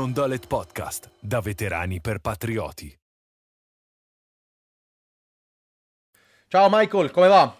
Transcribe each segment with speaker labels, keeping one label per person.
Speaker 1: Nondolet Podcast, da veterani
Speaker 2: per patrioti. Ciao Michael, come va?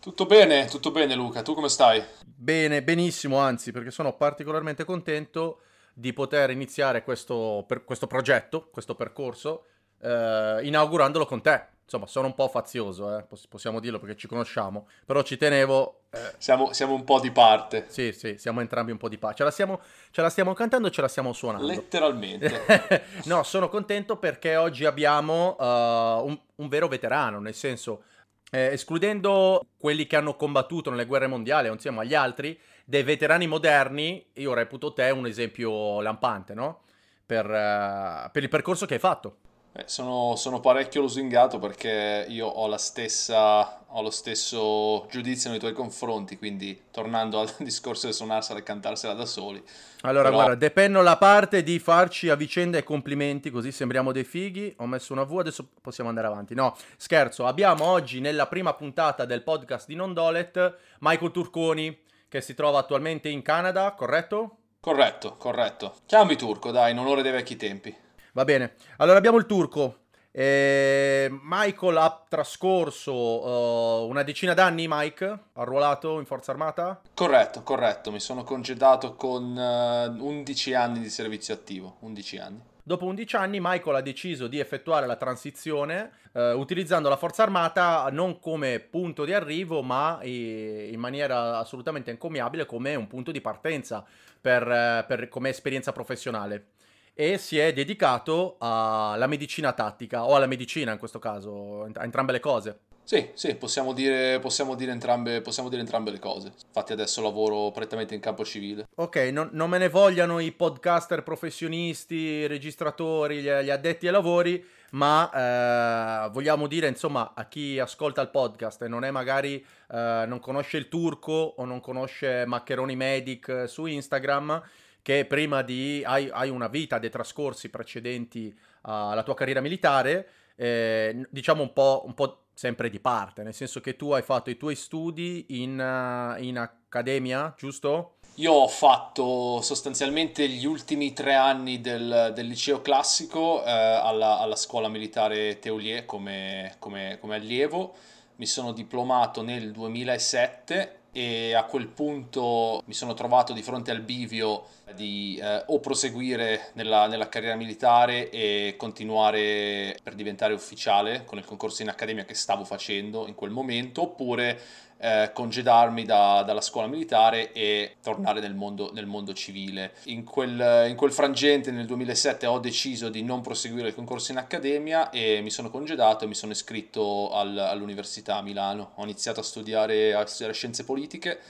Speaker 2: Tutto bene, tutto bene Luca, tu come stai? Bene, benissimo, anzi, perché sono particolarmente contento di poter iniziare questo, per, questo progetto, questo percorso, eh, inaugurandolo con te insomma, sono un po' fazioso, eh, possiamo dirlo perché ci conosciamo, però ci tenevo... Eh... Siamo, siamo, un po' di parte. Sì, sì, siamo entrambi un po' di parte. Ce la stiamo, ce la stiamo cantando e ce la stiamo suonando.
Speaker 1: Letteralmente.
Speaker 2: no, sono contento perché oggi abbiamo uh, un, un, vero veterano, nel senso, eh, escludendo quelli che hanno combattuto nelle guerre mondiali, insieme agli altri, dei veterani moderni, io reputo te un esempio lampante, no? per, uh, per il percorso che hai fatto.
Speaker 1: Eh, sono, sono, parecchio lusingato perché io ho, stessa, ho, lo stesso giudizio nei tuoi confronti, quindi tornando al discorso di suonarsela e cantarsela da soli.
Speaker 2: Allora, però... guarda, depenno la parte di farci a vicenda e complimenti, così sembriamo dei fighi. Ho messo una V, adesso possiamo andare avanti. No, scherzo, abbiamo oggi nella prima puntata del podcast di Nondolet Michael Turconi, che si trova attualmente in Canada,
Speaker 1: corretto? Corretto, corretto. Chiami Turco, dai, in onore dei vecchi tempi.
Speaker 2: Va bene. Allora
Speaker 1: abbiamo il turco.
Speaker 2: Eh, Michael ha trascorso uh, una decina d'anni, Mike, arruolato in Forza Armata?
Speaker 1: Corretto, corretto. Mi sono congedato con uh, eh, 11 anni di servizio attivo. 11 anni.
Speaker 2: Dopo 11 anni Michael ha deciso di effettuare la transizione eh, utilizzando la forza armata non come punto di arrivo ma eh, in maniera assolutamente encomiabile come un punto di partenza per, per, come esperienza professionale e si è dedicato alla medicina tattica, o alla medicina in questo caso, a entrambe le cose. Sì, sì,
Speaker 1: possiamo dire, possiamo, dire entrambe, possiamo dire, entrambe, le cose. Infatti adesso lavoro prettamente in campo civile.
Speaker 2: Ok, non, non me ne vogliano i podcaster professionisti, i registratori, gli, gli, addetti ai lavori, ma eh, vogliamo dire insomma a chi ascolta il podcast e non è magari, eh, non conosce il turco o non conosce Maccheroni Medic eh, su Instagram, che prima di... hai, hai una vita dei trascorsi precedenti alla tua carriera militare, eh, diciamo un po', un po' sempre di parte, nel senso che tu hai fatto i tuoi studi in, eh, in, accademia, giusto?
Speaker 1: Io ho fatto sostanzialmente gli ultimi tre anni del, del liceo classico eh, alla, alla, scuola militare Teulier come, come, come allievo, mi sono diplomato nel 2007 e a quel punto mi sono trovato di fronte al bivio di eh, o proseguire nella, nella, carriera militare e continuare per diventare ufficiale con il concorso in accademia che stavo facendo in quel momento oppure eh, congedarmi da, dalla scuola militare e tornare nel mondo, nel mondo civile. In quel, in quel, frangente nel 2007 ho deciso di non proseguire il concorso in accademia e mi sono congedato e mi sono iscritto al, all'università a Milano. Ho iniziato a studiare, a studiare scienze politiche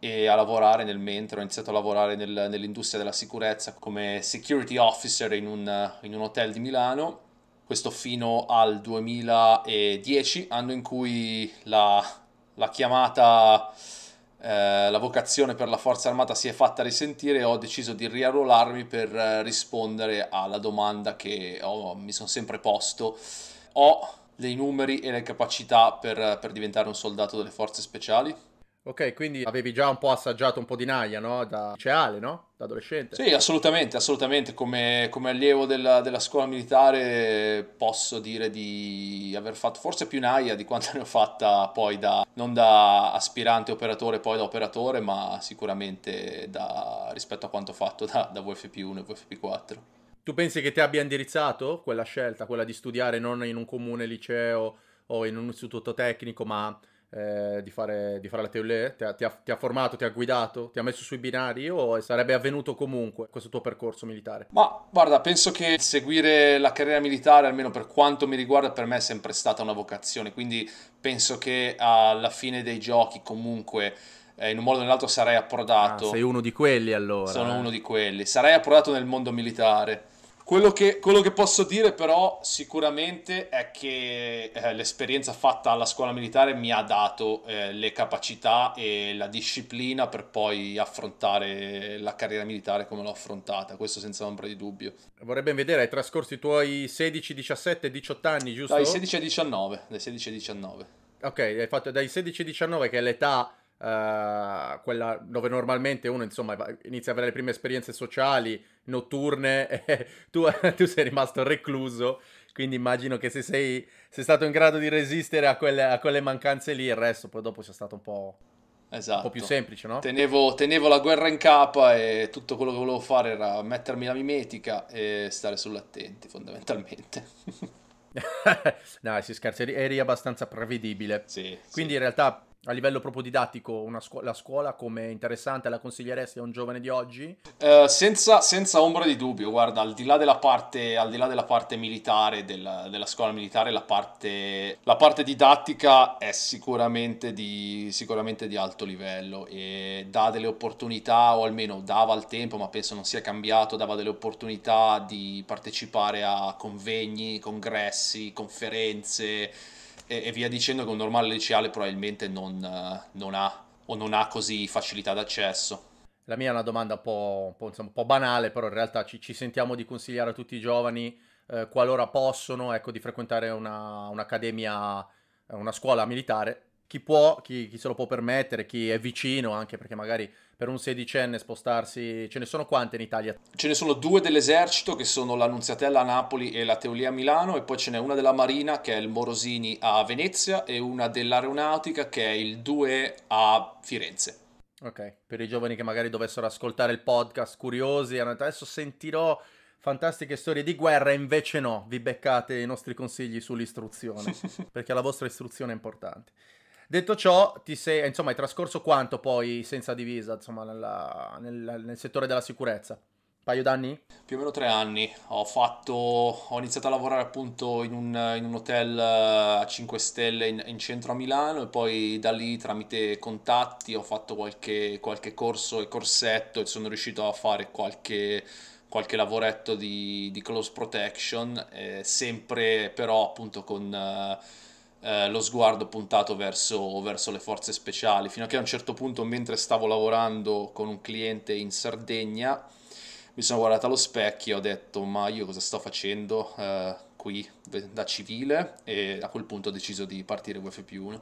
Speaker 1: e a lavorare nel mentre, ho iniziato a lavorare nel, nell'industria della sicurezza come security officer in un, in un hotel di Milano questo fino al 2010, anno in cui la, la chiamata, eh, la vocazione per la forza armata si è fatta risentire e ho deciso di riarruolarmi per eh, rispondere alla domanda che oh, mi sono sempre posto. Ho dei numeri e le capacità per, per diventare un soldato delle forze speciali?
Speaker 2: Ok, quindi avevi già un po' assaggiato un po' di naia, no? Da liceale, no? Da adolescente. Sì,
Speaker 1: assolutamente, assolutamente. Come, come allievo della, della, scuola militare posso dire di aver fatto forse più naia di quanto ne ho fatta poi da, non da aspirante operatore, poi da operatore, ma sicuramente da, rispetto a quanto fatto da, da VFP1 e VFP4.
Speaker 2: Tu pensi che ti abbia indirizzato quella scelta, quella di studiare non in un comune liceo o in un istituto tecnico, ma eh, di, fare, di, fare, la Teulé? Eh? Ti, ti, ti ha, formato, ti ha guidato, ti ha messo sui binari o sarebbe avvenuto comunque questo tuo percorso militare?
Speaker 1: Ma guarda, penso che seguire la carriera militare, almeno per quanto mi riguarda, per me è sempre stata una vocazione, quindi penso che alla fine dei giochi comunque eh, in un modo o nell'altro sarei ah, approdato. Ah, sei
Speaker 2: uno di quelli allora.
Speaker 1: Sono uno di quelli. Sarei approdato nel mondo militare. Quello che, quello che, posso dire però sicuramente è che eh, l'esperienza fatta alla scuola militare mi ha dato eh, le capacità e la disciplina per poi affrontare la carriera militare come l'ho affrontata, questo senza ombra di dubbio. Vorrei ben vedere, hai trascorso i tuoi 16, 17, 18 anni, giusto? Dai 16 ai 19, dai 16 ai 19.
Speaker 2: Ok, hai fatto dai 16 ai 19 che è l'età Uh, quella dove normalmente uno insomma inizia a avere le prime esperienze sociali notturne e tu, tu sei rimasto recluso quindi immagino che se sei, sei stato in grado di resistere a quelle, a quelle, mancanze lì il resto
Speaker 1: poi dopo sia stato un po', esatto. un po più esatto. semplice no? Tenevo, tenevo, la guerra in capa e tutto quello che volevo fare era mettermi la mimetica e stare sull'attenti fondamentalmente no si scherza eri abbastanza prevedibile sì, quindi sì. in
Speaker 2: realtà a livello proprio didattico scu- la scuola come interessante, la consiglieresti a un giovane di oggi?
Speaker 1: Eh, senza, senza, ombra di dubbio, guarda, al di là della parte, là della parte militare, della, della, scuola militare, la parte, la parte didattica è sicuramente di, sicuramente di, alto livello e dà delle opportunità, o almeno dava al tempo, ma penso non sia cambiato, dava delle opportunità di partecipare a convegni, congressi, conferenze e, e, via dicendo che un normale liceale probabilmente non, eh, non, ha o non ha così facilità d'accesso. La mia è una domanda un
Speaker 2: po', un po', insomma, un po banale, però in realtà ci, ci, sentiamo di consigliare a tutti i giovani, eh, qualora possono, ecco, di frequentare una, un'accademia, una scuola militare chi può, chi, chi, se lo può permettere, chi è vicino anche perché magari per un sedicenne spostarsi,
Speaker 1: ce ne sono quante in Italia? Ce ne sono due dell'esercito che sono l'Annunziatella a Napoli e la Teolia a Milano e poi ce n'è una della Marina che è il Morosini a Venezia e una dell'Aeronautica che è il 2 a Firenze.
Speaker 2: Ok, per i giovani che magari dovessero ascoltare il podcast curiosi, hanno adesso sentirò fantastiche storie di guerra, invece no, vi beccate i nostri consigli sull'istruzione, perché la vostra istruzione è importante. Detto ciò, ti sei, insomma, hai trascorso quanto poi senza divisa, insomma, nella, nel, nel settore della sicurezza? paio d'anni?
Speaker 1: Più o meno tre anni. Ho, fatto, ho iniziato a lavorare appunto in un, in un hotel eh, a 5 stelle in, in, centro a Milano e poi da lì tramite contatti ho fatto qualche, qualche corso e corsetto e sono riuscito a fare qualche, qualche lavoretto di, di close protection, eh, sempre però appunto con... Eh, eh, lo sguardo puntato verso, verso, le forze speciali, fino a che a un certo punto, mentre stavo lavorando con un cliente in Sardegna, mi sono guardato allo specchio e ho detto ma io cosa sto facendo eh, qui da civile e a quel punto ho deciso di partire UFP1.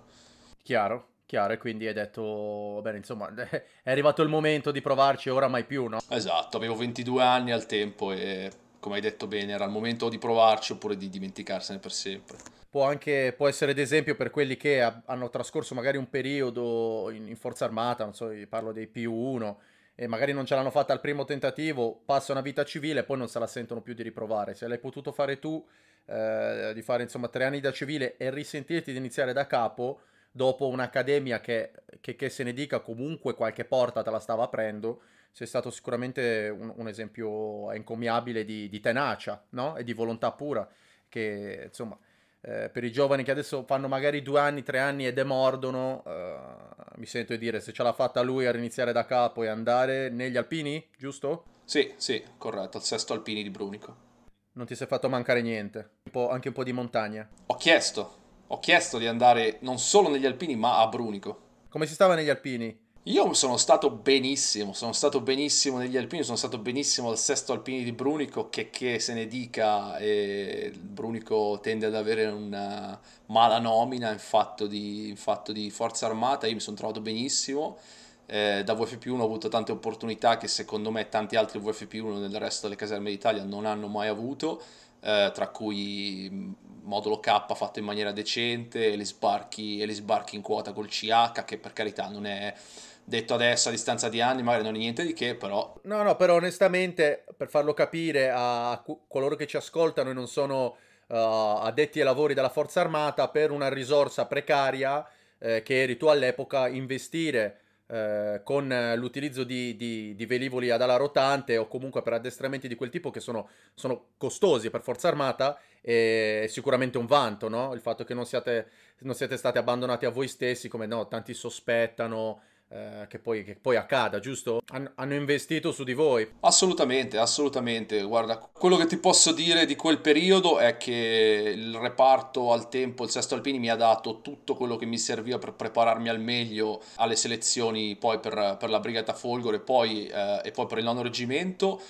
Speaker 1: Chiaro,
Speaker 2: chiaro, e quindi hai detto, bene, insomma, è arrivato il momento di provarci, ora mai più, no?
Speaker 1: Esatto, avevo 22 anni al tempo e, come hai detto bene, era il momento di provarci oppure di dimenticarsene per sempre
Speaker 2: può anche può essere d'esempio per quelli che ha, hanno trascorso magari un periodo in, in, forza armata, non so, parlo dei P1 e magari non ce l'hanno fatta al primo tentativo, passa una vita civile e poi non se la sentono più di riprovare. Se l'hai potuto fare tu, eh, di fare insomma tre anni da civile e risentirti di iniziare da capo dopo un'accademia che, che, che se ne dica comunque qualche porta te la stava aprendo, sei stato sicuramente un, un esempio encomiabile di, di tenacia no? e di volontà pura che insomma eh, per i giovani che adesso fanno magari due anni, tre anni e demordono, eh, mi sento di dire se ce l'ha fatta lui a riniziare da capo e andare negli alpini,
Speaker 1: giusto? Sì, sì, corretto, al sesto alpini di Brunico.
Speaker 2: Non ti sei fatto mancare niente, un anche un po' di montagna.
Speaker 1: Ho chiesto, ho chiesto di andare non solo negli alpini ma a Brunico. Come si stava negli alpini? Io sono stato benissimo, sono stato benissimo negli alpini, sono stato benissimo al sesto alpini di Brunico, che, che se ne dica, eh, Brunico tende ad avere una mala nomina in fatto di, in fatto di forza armata, io mi sono trovato benissimo, eh, da VFP1 ho avuto tante opportunità che secondo me tanti altri VFP1 nel resto delle caserme d'Italia non hanno mai avuto, eh, tra cui modulo K fatto in maniera decente, e gli sbarchi, e gli sbarchi in quota col CH, che per carità non è detto adesso a distanza di anni magari non è niente di che, però...
Speaker 2: No, no, però onestamente, per farlo capire a coloro che ci ascoltano e non sono uh, addetti ai lavori della Forza Armata, per una risorsa precaria eh, che eri tu all'epoca, investire eh, con l'utilizzo di, di, di, velivoli ad ala rotante o comunque per addestramenti di quel tipo che sono, sono costosi per forza armata è sicuramente un vanto no? il fatto che non siate, non siate stati abbandonati a voi stessi come no, tanti sospettano eh, che, poi, che, poi, accada, giusto? Han- hanno investito su di
Speaker 1: voi. Assolutamente, assolutamente. Guarda, quello che ti posso dire di quel periodo è che il reparto al tempo, il Sesto Alpini, mi ha dato tutto quello che mi serviva per prepararmi al meglio alle selezioni poi per, per la Brigata Folgore poi, eh, e poi per il nono reggimento.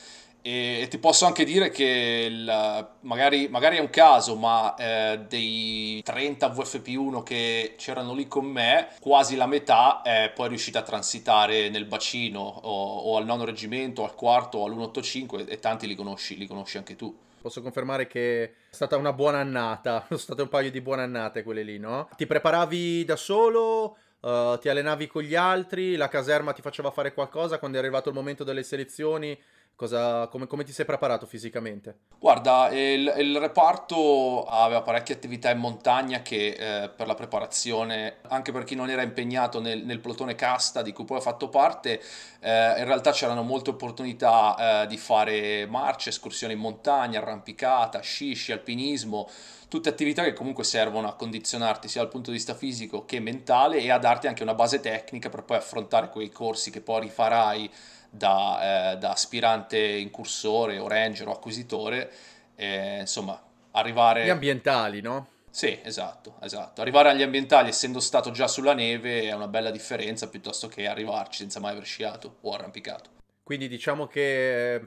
Speaker 1: E, e ti posso anche dire che il, magari, magari, è un caso, ma eh, dei 30 VFP1 che c'erano lì con me, quasi la metà è poi riuscita a transitare nel bacino o, o al nono reggimento, al quarto o all'185 e, e tanti li conosci, li conosci anche tu posso confermare che è stata
Speaker 2: una buona annata. Sono state un paio di buone annate quelle lì, no? Ti preparavi da solo? Uh, ti allenavi con gli altri? La caserma ti faceva fare qualcosa? Quando è arrivato il momento delle selezioni, Cosa, come, come, ti sei preparato fisicamente?
Speaker 1: Guarda, il, il, reparto aveva parecchie attività in montagna che eh, per la preparazione, anche per chi non era impegnato nel, nel plotone casta di cui poi ho fatto parte, eh, in realtà c'erano molte opportunità eh, di fare marce, escursioni in montagna, arrampicata, sci, alpinismo tutte attività che comunque servono a condizionarti sia dal punto di vista fisico che mentale e a darti anche una base tecnica per poi affrontare quei corsi che poi rifarai da, eh, da aspirante incursore o ranger o acquisitore, eh, insomma, arrivare... Gli ambientali, no? Sì, esatto, esatto. Arrivare agli ambientali essendo stato già sulla neve è una bella differenza piuttosto che arrivarci senza mai aver sciato o arrampicato.
Speaker 2: Quindi diciamo che eh,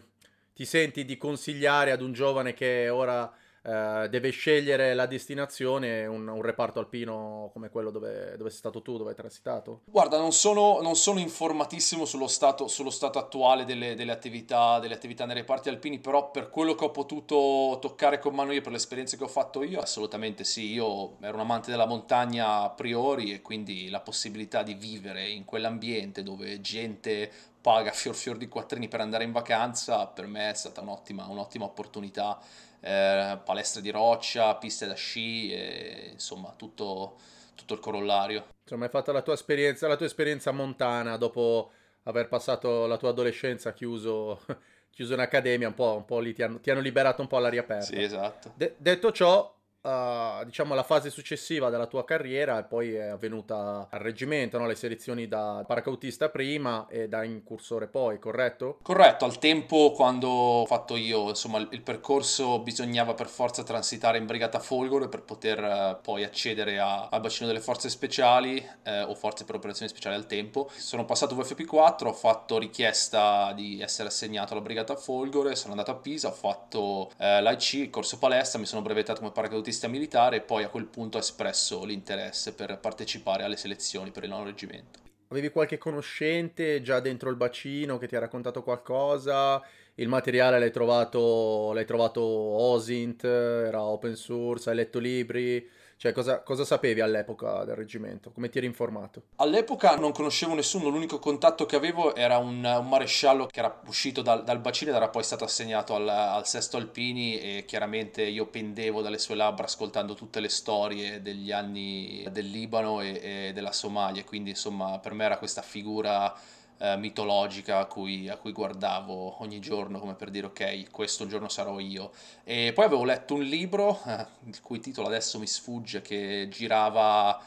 Speaker 2: ti senti di consigliare ad un giovane che ora eh, deve scegliere la destinazione, un, un reparto alpino come quello dove, dove, sei stato tu, dove hai transitato?
Speaker 1: Guarda, non sono, non sono informatissimo sullo stato, sullo stato attuale delle, delle, attività, delle attività nei reparti alpini, però per quello che ho potuto toccare con mano io, per le esperienze che ho fatto io, assolutamente sì, io ero un amante della montagna a priori e quindi la possibilità di vivere in quell'ambiente dove gente paga fior fior di quattrini per andare in vacanza, per me è stata un'ottima, un'ottima opportunità. Eh, palestre di roccia, piste da sci, e, insomma tutto, tutto il corollario. Insomma hai fatto
Speaker 2: la tua esperienza, la tua esperienza montana dopo aver passato la tua adolescenza chiuso, chiuso in accademia, un po', un po lì ti hanno, ti hanno, liberato un po' all'aria aperta. Sì, esatto. De- detto ciò, uh, diciamo la fase successiva della tua carriera e poi è avvenuta al reggimento, no? le selezioni da paracautista prima e da incursore poi, corretto? Corretto,
Speaker 1: al tempo quando ho fatto io, insomma, il, percorso bisognava per forza transitare in Brigata Folgore per poter eh, poi accedere a, al bacino delle forze speciali eh, o forze per operazioni speciali al tempo. Sono passato VFP4, ho fatto richiesta di essere assegnato alla Brigata Folgore, sono andato a Pisa, ho fatto eh, l'IC, il corso palestra, mi sono brevettato come paracautista vista militare e poi a quel punto ha espresso l'interesse per partecipare alle selezioni per il nuovo reggimento.
Speaker 2: Avevi qualche conoscente già dentro il bacino che ti ha raccontato qualcosa? Il materiale l'hai trovato, l'hai trovato OSINT, era open source, hai letto libri? Cioè, cosa, cosa, sapevi all'epoca del reggimento? Come ti eri informato?
Speaker 1: All'epoca non conoscevo nessuno, l'unico contatto che avevo era un, un maresciallo che era uscito dal, dal bacino ed era poi stato assegnato al, al, Sesto Alpini e chiaramente io pendevo dalle sue labbra ascoltando tutte le storie degli anni del Libano e, e della Somalia, quindi insomma per me era questa figura eh, mitologica a cui, a cui, guardavo ogni giorno come per dire ok, questo giorno sarò io. E poi avevo letto un libro, eh, il cui titolo adesso mi sfugge, che girava,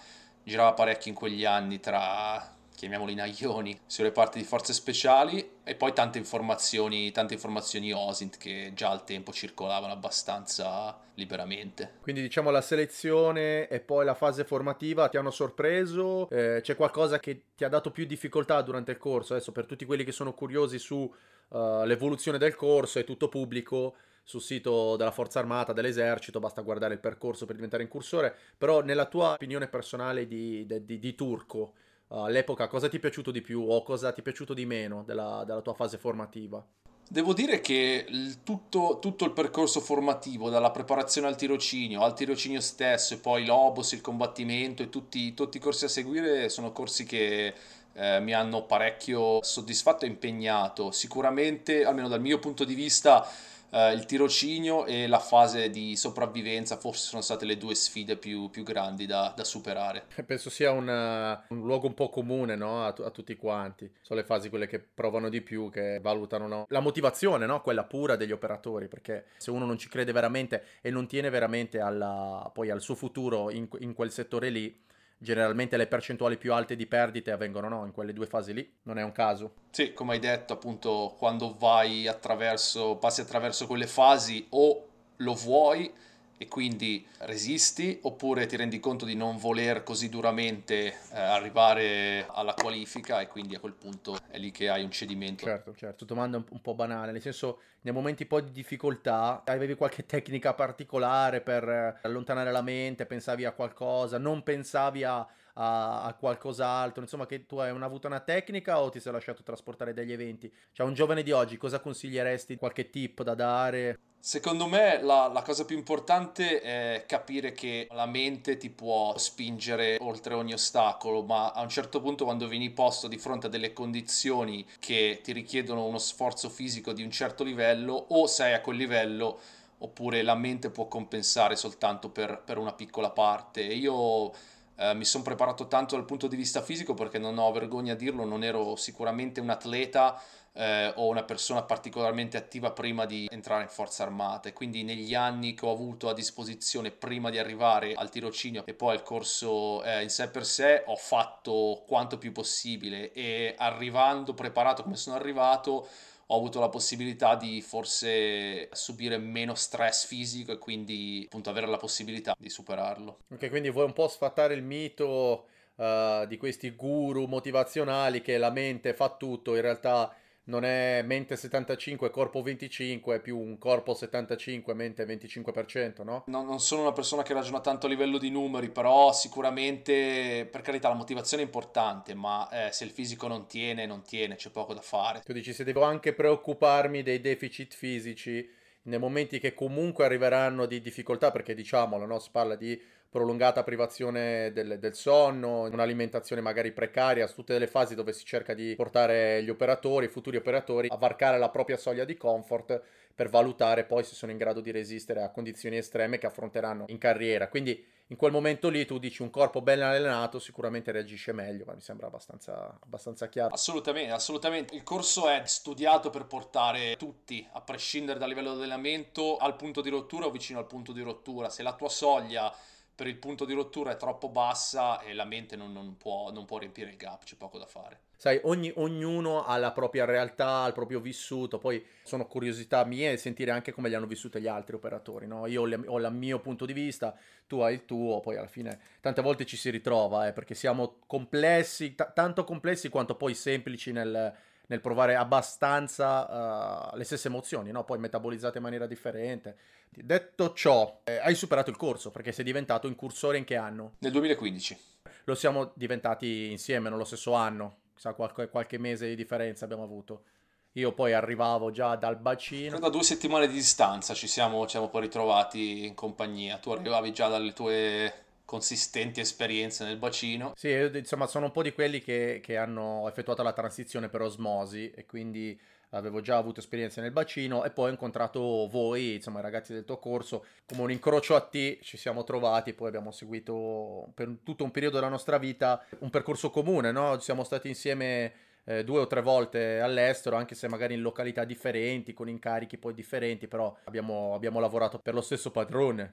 Speaker 1: girava parecchio in quegli anni tra chiamiamoli naglioni, sulle parti di forze speciali e poi tante informazioni, tante informazioni OSINT che già al tempo circolavano abbastanza liberamente.
Speaker 2: Quindi diciamo la selezione e poi la fase formativa ti hanno sorpreso, eh, c'è qualcosa che ti ha dato più difficoltà durante il corso, adesso per tutti quelli che sono curiosi sull'evoluzione eh, uh, del corso è tutto pubblico, sul sito della Forza Armata, dell'Esercito, basta guardare il percorso per diventare incursore, però nella tua opinione personale di, di, di, di turco, uh, all'epoca cosa ti è piaciuto di più o cosa ti è piaciuto di meno della, della tua fase formativa?
Speaker 1: Devo dire che il tutto, tutto, il percorso formativo, dalla preparazione al tirocinio, al tirocinio stesso e poi l'obos, il combattimento e tutti, tutti i corsi a seguire sono corsi che eh, mi hanno parecchio soddisfatto e impegnato. Sicuramente, almeno dal mio punto di vista, eh, il tirocinio e la fase di sopravvivenza forse sono state le due sfide più, più grandi da, da, superare.
Speaker 2: Eh, penso sia una, un luogo un po' comune no? a, t- a, tutti quanti, sono le fasi quelle che provano di più, che valutano no? la motivazione, no? quella pura degli operatori, perché se uno non ci crede veramente e non tiene veramente alla, poi al suo futuro in, in quel settore lì, generalmente le percentuali più alte
Speaker 1: di perdite avvengono no, in quelle due fasi lì, non è un caso. Sì, come hai detto, appunto, quando vai attraverso, passi attraverso quelle fasi o lo vuoi e quindi resisti oppure ti rendi conto di non voler così duramente eh, arrivare alla qualifica e quindi a quel punto è lì che hai un cedimento. Certo,
Speaker 2: certo, domanda un, po' banale, nel senso nei momenti poi di difficoltà avevi qualche tecnica particolare per eh, allontanare la mente, pensavi a qualcosa, non pensavi a a, a qualcos'altro, insomma che tu hai avuto una tecnica o ti sei lasciato trasportare dagli eventi? Cioè un giovane di oggi cosa consiglieresti? Qualche tip da dare?
Speaker 1: Secondo me la, la, cosa più importante è capire che la mente ti può spingere oltre ogni ostacolo, ma a un certo punto quando vieni posto di fronte a delle condizioni che ti richiedono uno sforzo fisico di un certo livello, o sei a quel livello oppure la mente può compensare soltanto per, per una piccola parte. Io eh, mi sono preparato tanto dal punto di vista fisico perché non ho vergogna a dirlo, non ero sicuramente un atleta eh, o una persona particolarmente attiva prima di entrare in forza armata. quindi negli anni che ho avuto a disposizione prima di arrivare al tirocinio e poi al corso eh, in sé per sé ho fatto quanto più possibile e arrivando preparato come sono arrivato ho avuto la possibilità di forse subire meno stress fisico e quindi appunto avere la possibilità di superarlo.
Speaker 2: Ok, quindi vuoi un po' sfatare il mito uh, di questi guru motivazionali che la mente fa tutto, in realtà non è mente 75, corpo 25, più un corpo 75, mente 25%, no?
Speaker 1: no? Non sono una persona che ragiona tanto a livello di numeri, però sicuramente, per carità, la motivazione è importante, ma eh, se il fisico non tiene, non tiene, c'è poco da fare. Tu dici, se devo anche preoccuparmi
Speaker 2: dei deficit fisici, nei momenti che comunque arriveranno di difficoltà, perché diciamolo, no? Si parla di prolungata privazione del, del sonno, un'alimentazione magari precaria, su tutte le fasi dove si cerca di portare gli operatori, i futuri operatori, a varcare la propria soglia di comfort per valutare poi se sono in grado di resistere a condizioni estreme che affronteranno in carriera. Quindi in quel momento lì tu dici un corpo ben allenato sicuramente reagisce meglio, ma mi sembra abbastanza, abbastanza chiaro.
Speaker 1: Assolutamente, assolutamente. Il corso è studiato per portare tutti, a prescindere dal livello di allenamento, al punto di rottura o vicino al punto di rottura. Se la tua soglia per il punto di rottura è troppo bassa e la mente non, non, può, non può, riempire il gap, c'è poco da fare.
Speaker 2: Sai, ogni, ognuno ha la propria realtà, il proprio vissuto, poi sono curiosità mie sentire anche come li hanno vissuti gli altri operatori, no? Io ho, le, ho il mio punto di vista, tu hai il tuo, poi alla fine tante volte ci si ritrova, eh, perché siamo complessi, t- tanto complessi quanto poi semplici nel, nel provare abbastanza uh, le stesse emozioni, no? poi metabolizzate in maniera differente. Detto ciò, eh, hai superato il corso perché sei diventato incursore in che anno?
Speaker 1: Nel 2015.
Speaker 2: Lo siamo diventati insieme, nello stesso anno, chissà qualche, qualche mese di differenza abbiamo avuto. Io poi arrivavo già dal bacino. Da due
Speaker 1: settimane di distanza ci siamo, ci siamo poi ritrovati in compagnia. Tu arrivavi già dalle tue consistenti esperienze nel bacino.
Speaker 2: Sì, insomma, sono un po' di quelli che, che, hanno effettuato la transizione per osmosi e quindi avevo già avuto esperienze nel bacino e poi ho incontrato voi, insomma, i ragazzi del tuo corso, come un incrocio a te ci siamo trovati, poi abbiamo seguito per tutto un periodo della nostra vita un percorso comune, no? Siamo stati insieme eh, due o tre volte all'estero, anche se magari in località differenti, con incarichi poi differenti, però abbiamo, abbiamo lavorato per lo stesso padrone.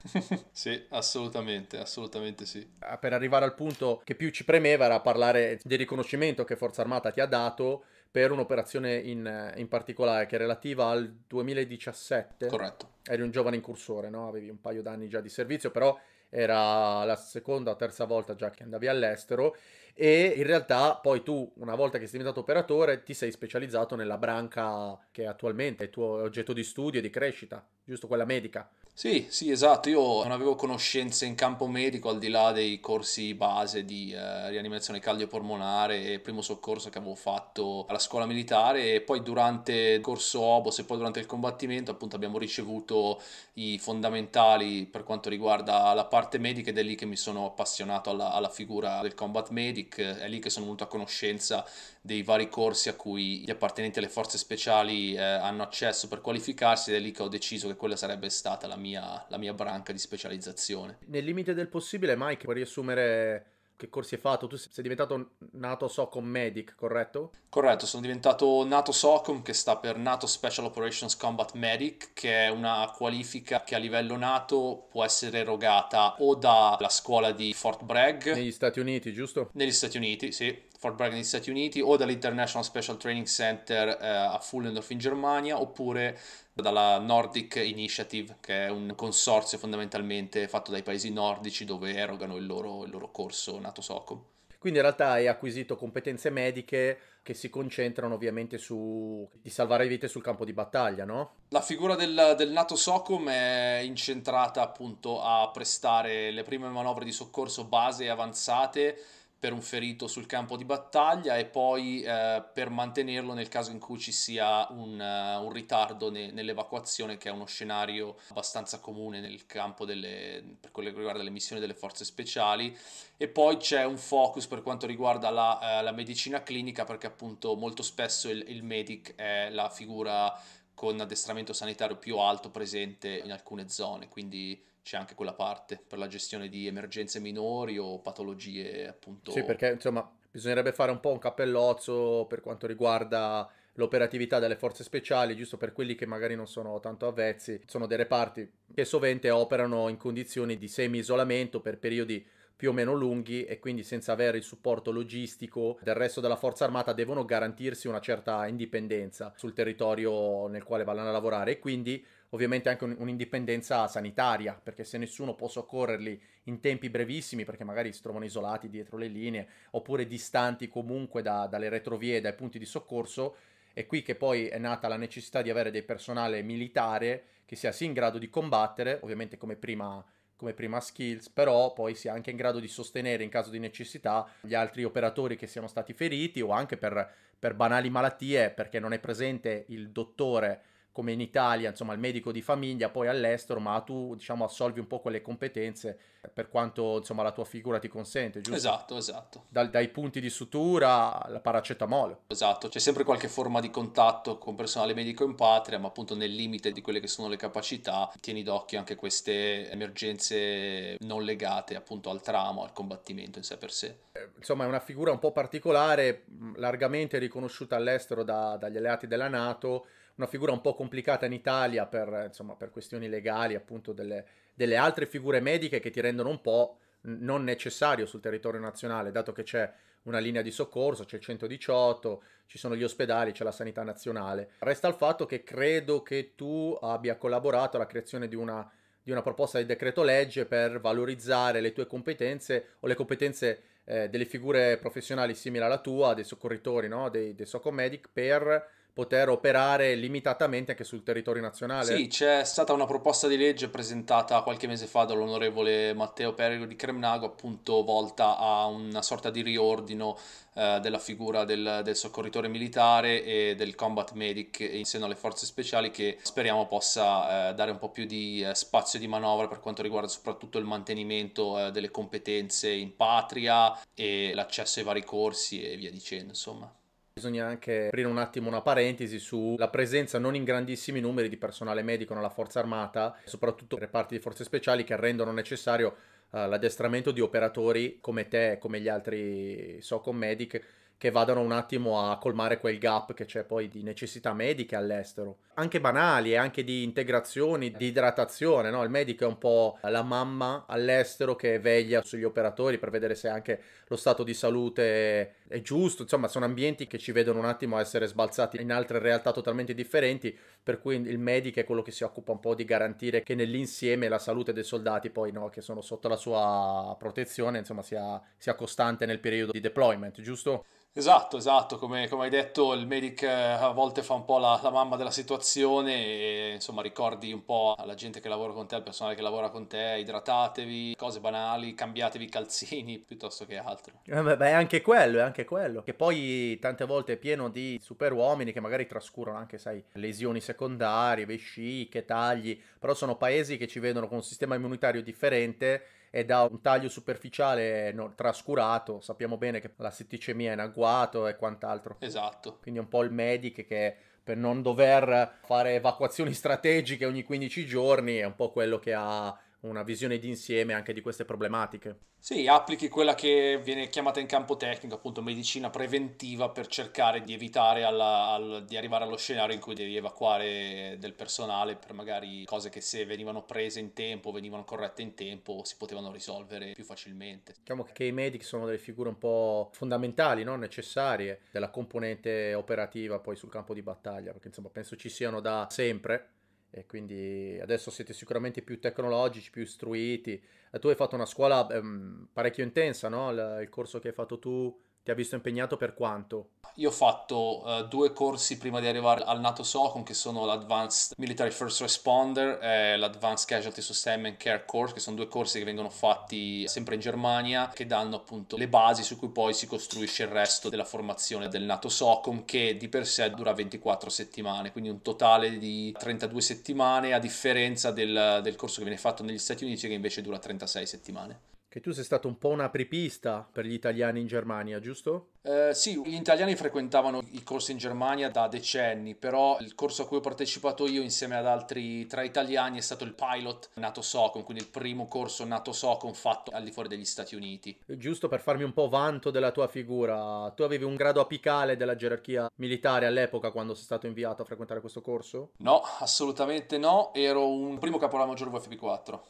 Speaker 1: sì, assolutamente, assolutamente sì.
Speaker 2: Ah, per arrivare al punto che più ci premeva era parlare del riconoscimento che Forza Armata ti ha dato per un'operazione in, in, particolare che è relativa al 2017. Corretto. Eri un giovane incursore, no? avevi un paio d'anni già di servizio, però era la seconda o terza volta già che andavi all'estero e in realtà poi tu una volta che sei diventato operatore ti sei specializzato nella branca che attualmente è il tuo oggetto di studio e di crescita, giusto quella medica.
Speaker 1: Sì, sì, esatto, io non avevo conoscenze in campo medico al di là dei corsi base di eh, rianimazione cardiopolmonare e primo soccorso che avevo fatto alla scuola militare e poi durante il corso Obos e poi durante il combattimento appunto abbiamo ricevuto i fondamentali per quanto riguarda la parte medica ed è lì che mi sono appassionato alla, alla figura del combat medic Week, è lì che sono venuto a conoscenza dei vari corsi a cui gli appartenenti alle forze speciali eh, hanno accesso per qualificarsi ed è lì che ho deciso che quella sarebbe stata la mia, la mia branca di specializzazione.
Speaker 2: Nel limite del possibile, Mike, puoi riassumere che corsi hai fatto? Tu sei diventato nato SOCOM Medic, corretto?
Speaker 1: Corretto, sono diventato nato SOCOM che sta per NATO Special Operations Combat Medic, che è una qualifica che a livello NATO può essere erogata o dalla scuola di Fort Bragg. Negli Stati Uniti, giusto? Negli Stati Uniti, sì. Fort Bragg negli Stati Uniti o dall'International Special Training Center eh, a Fullendorf in Germania oppure dalla Nordic Initiative, che è un consorzio fondamentalmente fatto dai paesi nordici dove erogano il loro, il loro corso Nato Socom.
Speaker 2: Quindi in realtà hai acquisito competenze mediche che si concentrano ovviamente su di salvare vite sul campo di battaglia, no?
Speaker 1: La figura del, del, Nato Socom è incentrata appunto a prestare le prime manovre di soccorso base e avanzate per un ferito sul campo di battaglia e poi eh, per mantenerlo nel caso in cui ci sia un, uh, un ritardo ne- nell'evacuazione, che è uno scenario abbastanza comune nel campo delle, per quello che riguarda le missioni delle forze speciali. E poi c'è un focus per quanto riguarda la, uh, la medicina clinica, perché appunto molto spesso il, il medic è la figura con addestramento sanitario più alto presente in alcune zone, quindi c'è anche quella parte per la gestione di emergenze minori o patologie appunto. Sì, perché
Speaker 2: insomma bisognerebbe fare un po' un cappellozzo per quanto riguarda l'operatività delle forze speciali, giusto per quelli che magari non sono tanto avvezzi, sono dei reparti che sovente operano in condizioni di semi-isolamento per periodi più o meno lunghi e quindi senza avere il supporto logistico del resto della forza armata devono garantirsi una certa indipendenza sul territorio nel quale vanno a lavorare e quindi ovviamente anche un'indipendenza sanitaria, perché se nessuno può soccorrerli in tempi brevissimi, perché magari si trovano isolati dietro le linee, oppure distanti comunque da, dalle retrovie, dai punti di soccorso, è qui che poi è nata la necessità di avere del personale militare che sia sì in grado di combattere, ovviamente come prima, come prima skills, però poi sia anche in grado di sostenere in caso di necessità gli altri operatori che siano stati feriti o anche per, per banali malattie, perché non è presente il dottore come in Italia, insomma, il medico di famiglia, poi all'estero, ma tu, diciamo, assolvi un po' quelle competenze per quanto, insomma, la tua figura ti consente, giusto? Esatto, esatto. Dal, dai punti di sutura alla paracetamolo.
Speaker 1: Esatto, c'è sempre qualche forma di contatto con personale medico in patria, ma appunto nel limite di quelle che sono le capacità, tieni d'occhio anche queste emergenze non legate appunto al tramo, al combattimento in sé per sé.
Speaker 2: Eh, insomma, è una figura un po' particolare, largamente riconosciuta all'estero da, dagli alleati della Nato, una figura un po' complicata in Italia per, insomma, per questioni legali, appunto, delle, delle, altre figure mediche che ti rendono un po' non necessario sul territorio nazionale, dato che c'è una linea di soccorso, c'è il 118, ci sono gli ospedali, c'è la sanità nazionale. Resta il fatto che credo che tu abbia collaborato alla creazione di una, di una proposta di decreto legge per valorizzare le tue competenze o le competenze eh, delle figure professionali simili alla tua, dei soccorritori, no? dei, dei soccomedic, per poter operare limitatamente anche sul territorio nazionale. Sì,
Speaker 1: c'è stata una proposta di legge presentata qualche mese fa dall'onorevole Matteo Perego di Cremnago, appunto volta a una sorta di riordino eh, della figura del, del, soccorritore militare e del combat medic in seno alle forze speciali che speriamo possa eh, dare un po' più di eh, spazio di manovra per quanto riguarda soprattutto il mantenimento eh, delle competenze in patria e l'accesso ai vari corsi e via dicendo, insomma.
Speaker 2: Bisogna anche aprire un attimo una parentesi sulla presenza non in grandissimi numeri di personale medico nella forza armata, soprattutto reparti di forze speciali che rendono necessario uh, l'addestramento di operatori come te, e come gli altri SOCOM medic che vadano un attimo a colmare quel gap che c'è poi di necessità mediche all'estero, anche banali e anche di integrazioni, di idratazione, no? Il medico è un po' la mamma all'estero che veglia sugli operatori per vedere se anche lo stato di salute è giusto, insomma sono ambienti che ci vedono un attimo essere sbalzati in altre realtà totalmente differenti, per cui il medico è quello che si occupa un po' di garantire che nell'insieme la salute dei soldati poi no, che sono sotto la sua protezione insomma sia, sia costante nel periodo di deployment, giusto?
Speaker 1: Esatto, esatto, come, come, hai detto il medic eh, a volte fa un po' la, la, mamma della situazione e insomma ricordi un po' alla gente che lavora con te, al personale che lavora con te, idratatevi, cose banali, cambiatevi i calzini piuttosto che altro.
Speaker 2: Eh beh, è anche quello, è anche anche quello, che poi tante volte è pieno di super uomini che magari trascurano anche, sai, lesioni secondarie, vesciche, tagli, però sono paesi che ci vedono con un sistema immunitario differente e da un taglio superficiale no, trascurato sappiamo bene che la setticemia è in agguato e quant'altro. Esatto. Quindi è un po' il medic che per non dover fare evacuazioni strategiche ogni 15 giorni è un po' quello che ha una visione d'insieme anche di queste problematiche.
Speaker 1: Sì, applichi quella che viene chiamata in campo tecnico, appunto medicina preventiva per cercare di evitare alla, al, di arrivare allo scenario in cui devi evacuare del personale per magari cose che se venivano prese in tempo, venivano corrette in tempo, si potevano risolvere più facilmente.
Speaker 2: Diciamo che i medici sono delle figure un po' fondamentali, no? necessarie della componente operativa poi sul campo di battaglia, perché insomma penso ci siano da sempre e quindi adesso siete sicuramente più tecnologici, più istruiti. Tu hai fatto una scuola ehm, parecchio intensa, no? il corso che hai fatto tu ti ha visto impegnato per quanto?
Speaker 1: Io ho fatto uh, due corsi prima di arrivare al NATO SOCOM, che sono l'Advanced Military First Responder e l'Advanced Casualty Sustainment Care Course, che sono due corsi che vengono fatti sempre in Germania, che danno appunto le basi su cui poi si costruisce il resto della formazione del NATO SOCOM, che di per sé dura 24 settimane, quindi un totale di 32 settimane, a differenza del, del corso che viene fatto negli Stati Uniti, che invece dura 36 settimane
Speaker 2: che tu sei stato un po' un apripista per gli italiani in Germania, giusto?
Speaker 1: Eh, sì, gli italiani frequentavano i corsi in Germania da decenni, però il corso a cui ho partecipato io insieme ad altri tre italiani è stato il pilot NATO Socon, quindi il primo corso NATO Socon fatto al di fuori degli Stati Uniti.
Speaker 2: Giusto per farmi un po' vanto della tua figura, tu avevi un grado apicale della gerarchia militare all'epoca quando sei stato inviato a frequentare questo corso?
Speaker 1: No, assolutamente no, ero un primo caporale maggiore VFB 4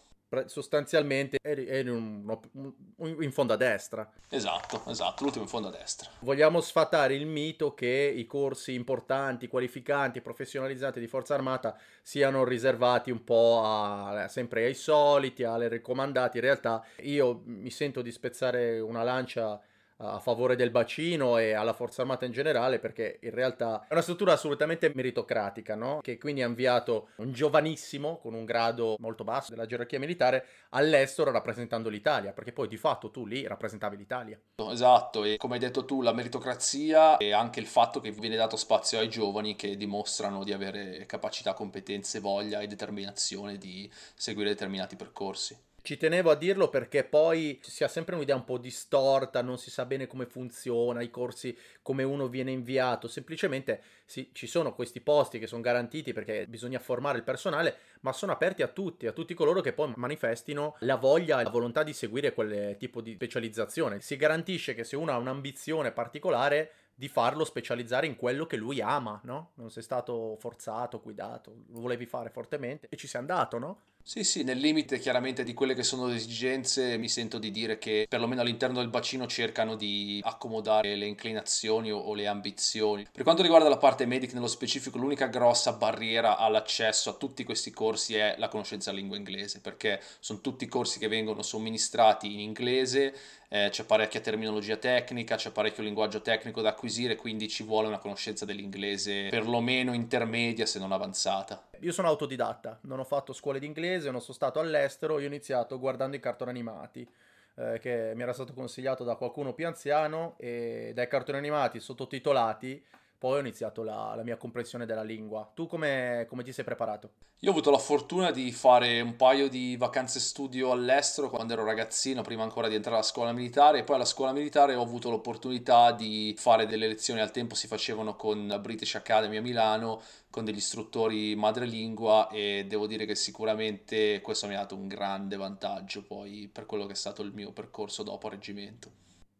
Speaker 2: sostanzialmente eri, eri un, un, un, in fondo a destra.
Speaker 1: Esatto, esatto, l'ultimo in fondo a destra.
Speaker 2: Vogliamo sfatare il mito che i corsi importanti, qualificanti, professionalizzanti di Forza Armata siano riservati un po' a, sempre ai soliti, alle ricomandate. In realtà io mi sento di spezzare una lancia a favore del bacino e alla forza armata in generale perché in realtà è una struttura assolutamente meritocratica no? che quindi ha inviato un giovanissimo con un grado molto basso della gerarchia militare all'estero rappresentando l'Italia perché poi di fatto tu lì rappresentavi l'Italia
Speaker 1: esatto e come hai detto tu la meritocrazia e anche il fatto che viene dato spazio ai giovani che dimostrano di avere capacità competenze voglia e determinazione di seguire determinati percorsi ci tenevo
Speaker 2: a dirlo perché poi si ha sempre un'idea un po' distorta, non si sa bene come funziona, i corsi, come uno viene inviato, semplicemente sì, ci sono questi posti che sono garantiti perché bisogna formare il personale, ma sono aperti a tutti, a tutti coloro che poi manifestino la voglia e la volontà di seguire quel tipo di specializzazione. Si garantisce che se uno ha un'ambizione particolare di farlo specializzare in quello che lui ama, no? Non sei stato forzato, guidato, lo volevi fare fortemente e ci sei andato, no?
Speaker 1: Sì, sì, nel limite chiaramente di quelle che sono le esigenze, mi sento di dire che perlomeno all'interno del bacino cercano di accomodare le inclinazioni o, o le ambizioni. Per quanto riguarda la parte medic nello specifico, l'unica grossa barriera all'accesso a tutti questi corsi è la conoscenza della lingua inglese, perché sono tutti corsi che vengono somministrati in inglese eh, c'è parecchia terminologia tecnica, c'è parecchio linguaggio tecnico da acquisire, quindi ci vuole una conoscenza dell'inglese perlomeno intermedia se non avanzata.
Speaker 2: Io sono autodidatta, non ho fatto scuole di inglese, non sono stato all'estero, io ho iniziato guardando i cartoni animati eh, che mi era stato consigliato da qualcuno più anziano e dai cartoni animati sottotitolati poi ho iniziato la, la mia comprensione della lingua. Tu come, come, ti sei preparato?
Speaker 1: Io ho avuto la fortuna di fare un paio di vacanze studio all'estero quando ero ragazzino, prima ancora di entrare alla scuola militare. E poi alla scuola militare ho avuto l'opportunità di fare delle lezioni. Al tempo si facevano con la British Academy a Milano, con degli istruttori madrelingua e devo dire che sicuramente questo mi ha dato un grande vantaggio poi per quello che è stato il mio percorso dopo reggimento.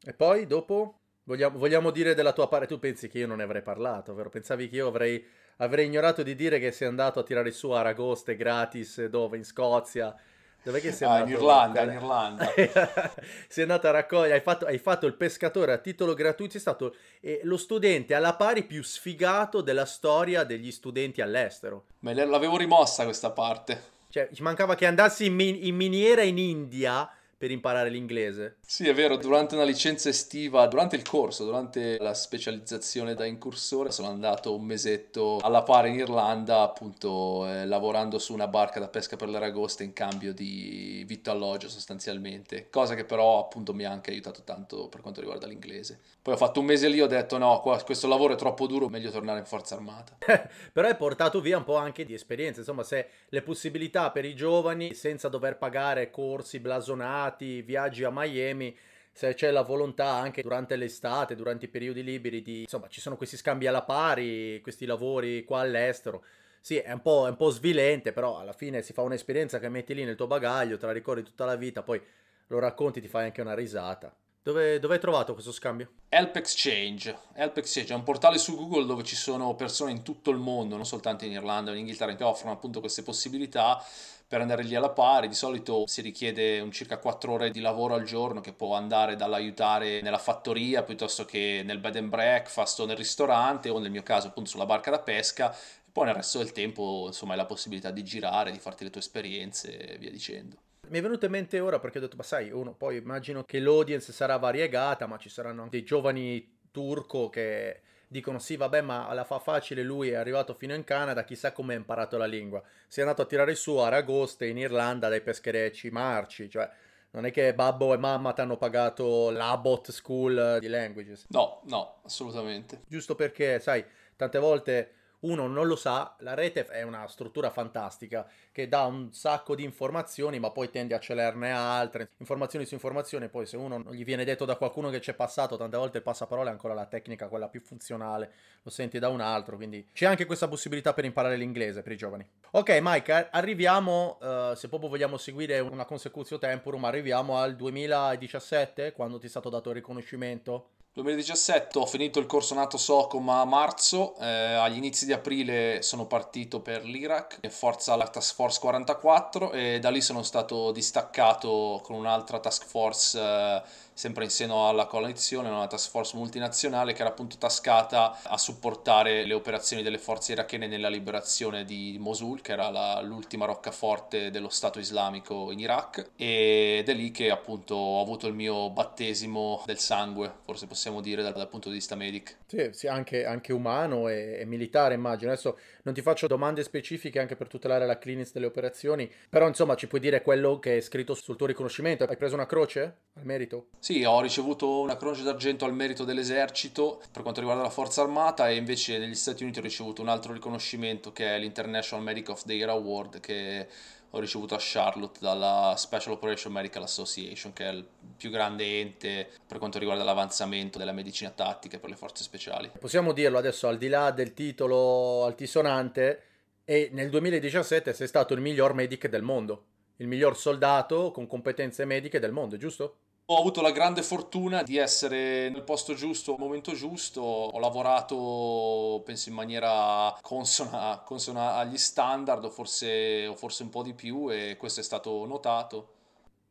Speaker 2: E poi dopo? Vogliamo, vogliamo, dire della tua parte, tu pensi che io non ne avrei parlato, vero? Pensavi che io avrei, avrei ignorato di dire che sei andato a tirare su a Aragoste gratis, dove? In Scozia? Dov'è che sei ah, andato? in Irlanda, in
Speaker 1: Irlanda.
Speaker 2: sei andato a raccogliere, hai fatto, hai fatto, il pescatore a titolo gratuito, sei stato eh, lo studente alla pari più sfigato della storia degli studenti all'estero.
Speaker 1: Ma l'avevo rimossa questa parte.
Speaker 2: Cioè, ci mancava che andassi in, min- in miniera in India per imparare l'inglese.
Speaker 1: Sì, è vero, durante una licenza estiva, durante il corso, durante la specializzazione da incursore, sono andato un mesetto alla pari in Irlanda, appunto eh, lavorando su una barca da pesca per l'aragosta in cambio di vitto alloggio sostanzialmente, cosa che però appunto mi ha anche aiutato tanto per quanto riguarda l'inglese. Poi ho fatto un mese lì, ho detto no, qua, questo lavoro è troppo duro, meglio tornare in forza armata. però hai portato via un po'
Speaker 2: anche di esperienza, insomma, se le possibilità per i giovani senza dover pagare corsi blasonati svariati viaggi a Miami se c'è la volontà anche durante l'estate, durante i periodi liberi di... insomma ci sono questi scambi alla pari, questi lavori qua all'estero. Sì, è un, po', è un po', svilente, però alla fine si fa un'esperienza che metti lì nel tuo bagaglio, te la ricordi tutta la vita, poi lo racconti, ti fai anche una risata. Dove, dove, hai trovato questo scambio?
Speaker 1: Help Exchange. Help Exchange è un portale su Google dove ci sono persone in tutto il mondo, non soltanto in Irlanda o in Inghilterra, che offrono appunto queste possibilità per andare lì alla pari. Di solito si richiede un circa 4 ore di lavoro al giorno che può andare dall'aiutare nella fattoria piuttosto che nel bed and breakfast o nel ristorante o nel mio caso appunto sulla barca da pesca. Poi nel resto del tempo insomma hai la possibilità di girare, di farti le tue esperienze e via dicendo.
Speaker 2: Mi è venuto in mente ora perché ho detto, ma sai, uno poi immagino che l'audience sarà variegata, ma ci saranno anche dei giovani turco che dicono sì vabbè ma la fa facile lui è arrivato fino in Canada chissà come ha imparato la lingua si è andato a tirare su a Ragoste in Irlanda dai pescherecci marci cioè non è che babbo e mamma ti hanno pagato l'Abbott School di Languages no no assolutamente giusto perché sai tante volte uno non lo sa, la rete è una struttura fantastica che dà un sacco di informazioni, ma poi tende a celarne altre, informazioni su informazioni, poi se uno non gli viene detto da qualcuno che c'è passato, tante volte il passaparola è ancora la tecnica, quella più funzionale, lo senti da un altro, quindi c'è anche questa possibilità per imparare l'inglese per i giovani. Ok Mike, arriviamo, uh, se proprio vogliamo seguire una consecutio temporum, arriviamo al 2017, quando ti è stato dato il riconoscimento
Speaker 1: 2017 ho finito il corso NATO SOCOM a marzo, eh, agli inizi di aprile sono partito per l'Iraq e forza la Task Force 44 e da lì sono stato distaccato con un'altra Task Force eh, sempre in seno alla coalizione, una task force multinazionale che era appunto tascata a supportare le operazioni delle forze irachene nella liberazione di Mosul, che era la, l'ultima roccaforte dello Stato islamico in Iraq, ed è lì che appunto ho avuto il mio battesimo del sangue, forse possiamo dire dal, dal punto di vista medic.
Speaker 2: Sì, sì anche, anche umano e, e militare immagino. Adesso non ti faccio domande specifiche anche per tutelare la cleanliness delle operazioni, però insomma ci puoi dire quello che è scritto sul tuo riconoscimento. Hai preso una croce al merito?
Speaker 1: Sì, ho ricevuto una croce d'argento al merito dell'esercito per quanto riguarda la forza armata e invece negli Stati Uniti ho ricevuto un altro riconoscimento che è l'International Medic of the Year Award che ho ricevuto a Charlotte dalla Special Operation Medical Association, che è il più grande ente per quanto riguarda l'avanzamento della medicina tattica per le forze speciali.
Speaker 2: Possiamo dirlo adesso, al di là del titolo altisonante, e nel 2017 sei stato il miglior medic del mondo, il miglior soldato con competenze mediche del mondo, giusto?
Speaker 1: Ho avuto la grande fortuna di essere nel posto giusto al momento giusto, ho lavorato penso in maniera consona, consona agli standard o forse, o forse un po' di più e questo è stato notato.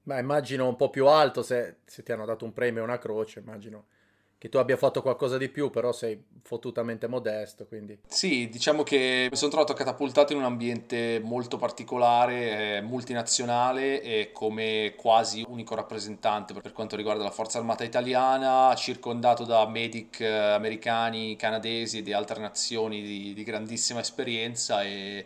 Speaker 2: Beh, immagino un po' più alto se, se ti hanno dato un premio e una croce, immagino che tu abbia fatto qualcosa di più, però sei fottutamente modesto, quindi...
Speaker 1: Sì, diciamo che mi sono trovato catapultato in un ambiente molto particolare, eh, multinazionale e come quasi unico rappresentante per quanto riguarda la Forza Armata Italiana, circondato da medic eh, americani, canadesi e di altre nazioni di, di grandissima esperienza e...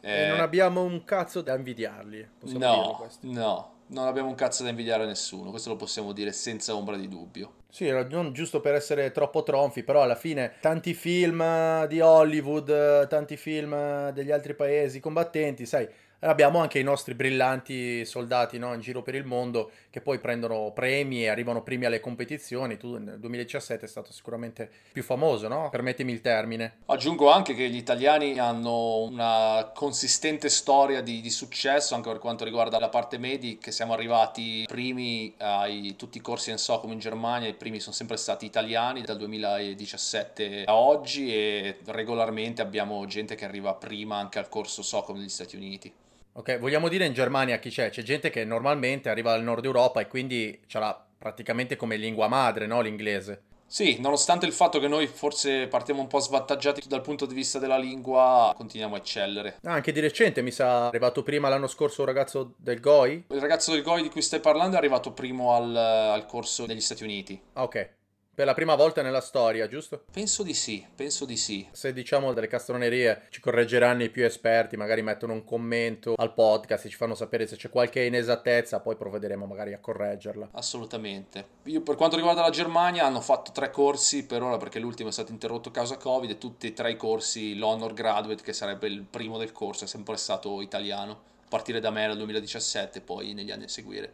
Speaker 1: E non eh,
Speaker 2: abbiamo un cazzo da invidiarli, possiamo no, No,
Speaker 1: no non abbiamo un cazzo da invidiare a nessuno, questo lo possiamo dire senza ombra di dubbio.
Speaker 2: Sì, non giusto per essere troppo tronfi, però alla fine tanti film eh, di Hollywood, eh, tanti film eh, degli altri paesi combattenti, sai, abbiamo anche i nostri brillanti soldati no? in giro per il mondo che poi prendono premi e arrivano primi alle competizioni. Tu nel 2017 è stato sicuramente più famoso, no? Permettimi il termine.
Speaker 1: Aggiungo anche che gli italiani hanno una consistente storia di, di successo anche per quanto riguarda la parte medi, che siamo arrivati primi ai tutti i corsi in Socom in Germania, i primi sono sempre stati italiani dal 2017 a oggi e regolarmente abbiamo gente che arriva prima anche al corso Socom negli Stati Uniti.
Speaker 2: Ok, vogliamo dire in Germania chi c'è? C'è gente che normalmente arriva dal nord Europa e quindi ce l'ha praticamente come lingua madre, no? L'inglese.
Speaker 1: Sì, nonostante il fatto che noi forse partiamo un po' svantaggiati dal punto di vista della lingua, continuiamo a eccellere.
Speaker 2: Ah, anche di recente mi sa è arrivato prima l'anno scorso un ragazzo del GOI.
Speaker 1: Il ragazzo del GOI di cui stai parlando è arrivato primo al, al corso negli Stati Uniti. Ah, ok. Per la prima volta nella storia,
Speaker 2: giusto? Penso di sì, penso di sì. Se diciamo delle castronerie ci correggeranno i più esperti, magari mettono un commento al podcast e ci fanno sapere se c'è qualche inesattezza, poi provvederemo magari a correggerla.
Speaker 1: Assolutamente. Io per quanto riguarda la Germania hanno fatto tre corsi per ora perché l'ultimo è stato interrotto causa Covid e tutti e tre i corsi, l'Honor Graduate che sarebbe il primo del corso, è sempre stato italiano, a partire da me nel 2017 e poi negli anni a seguire.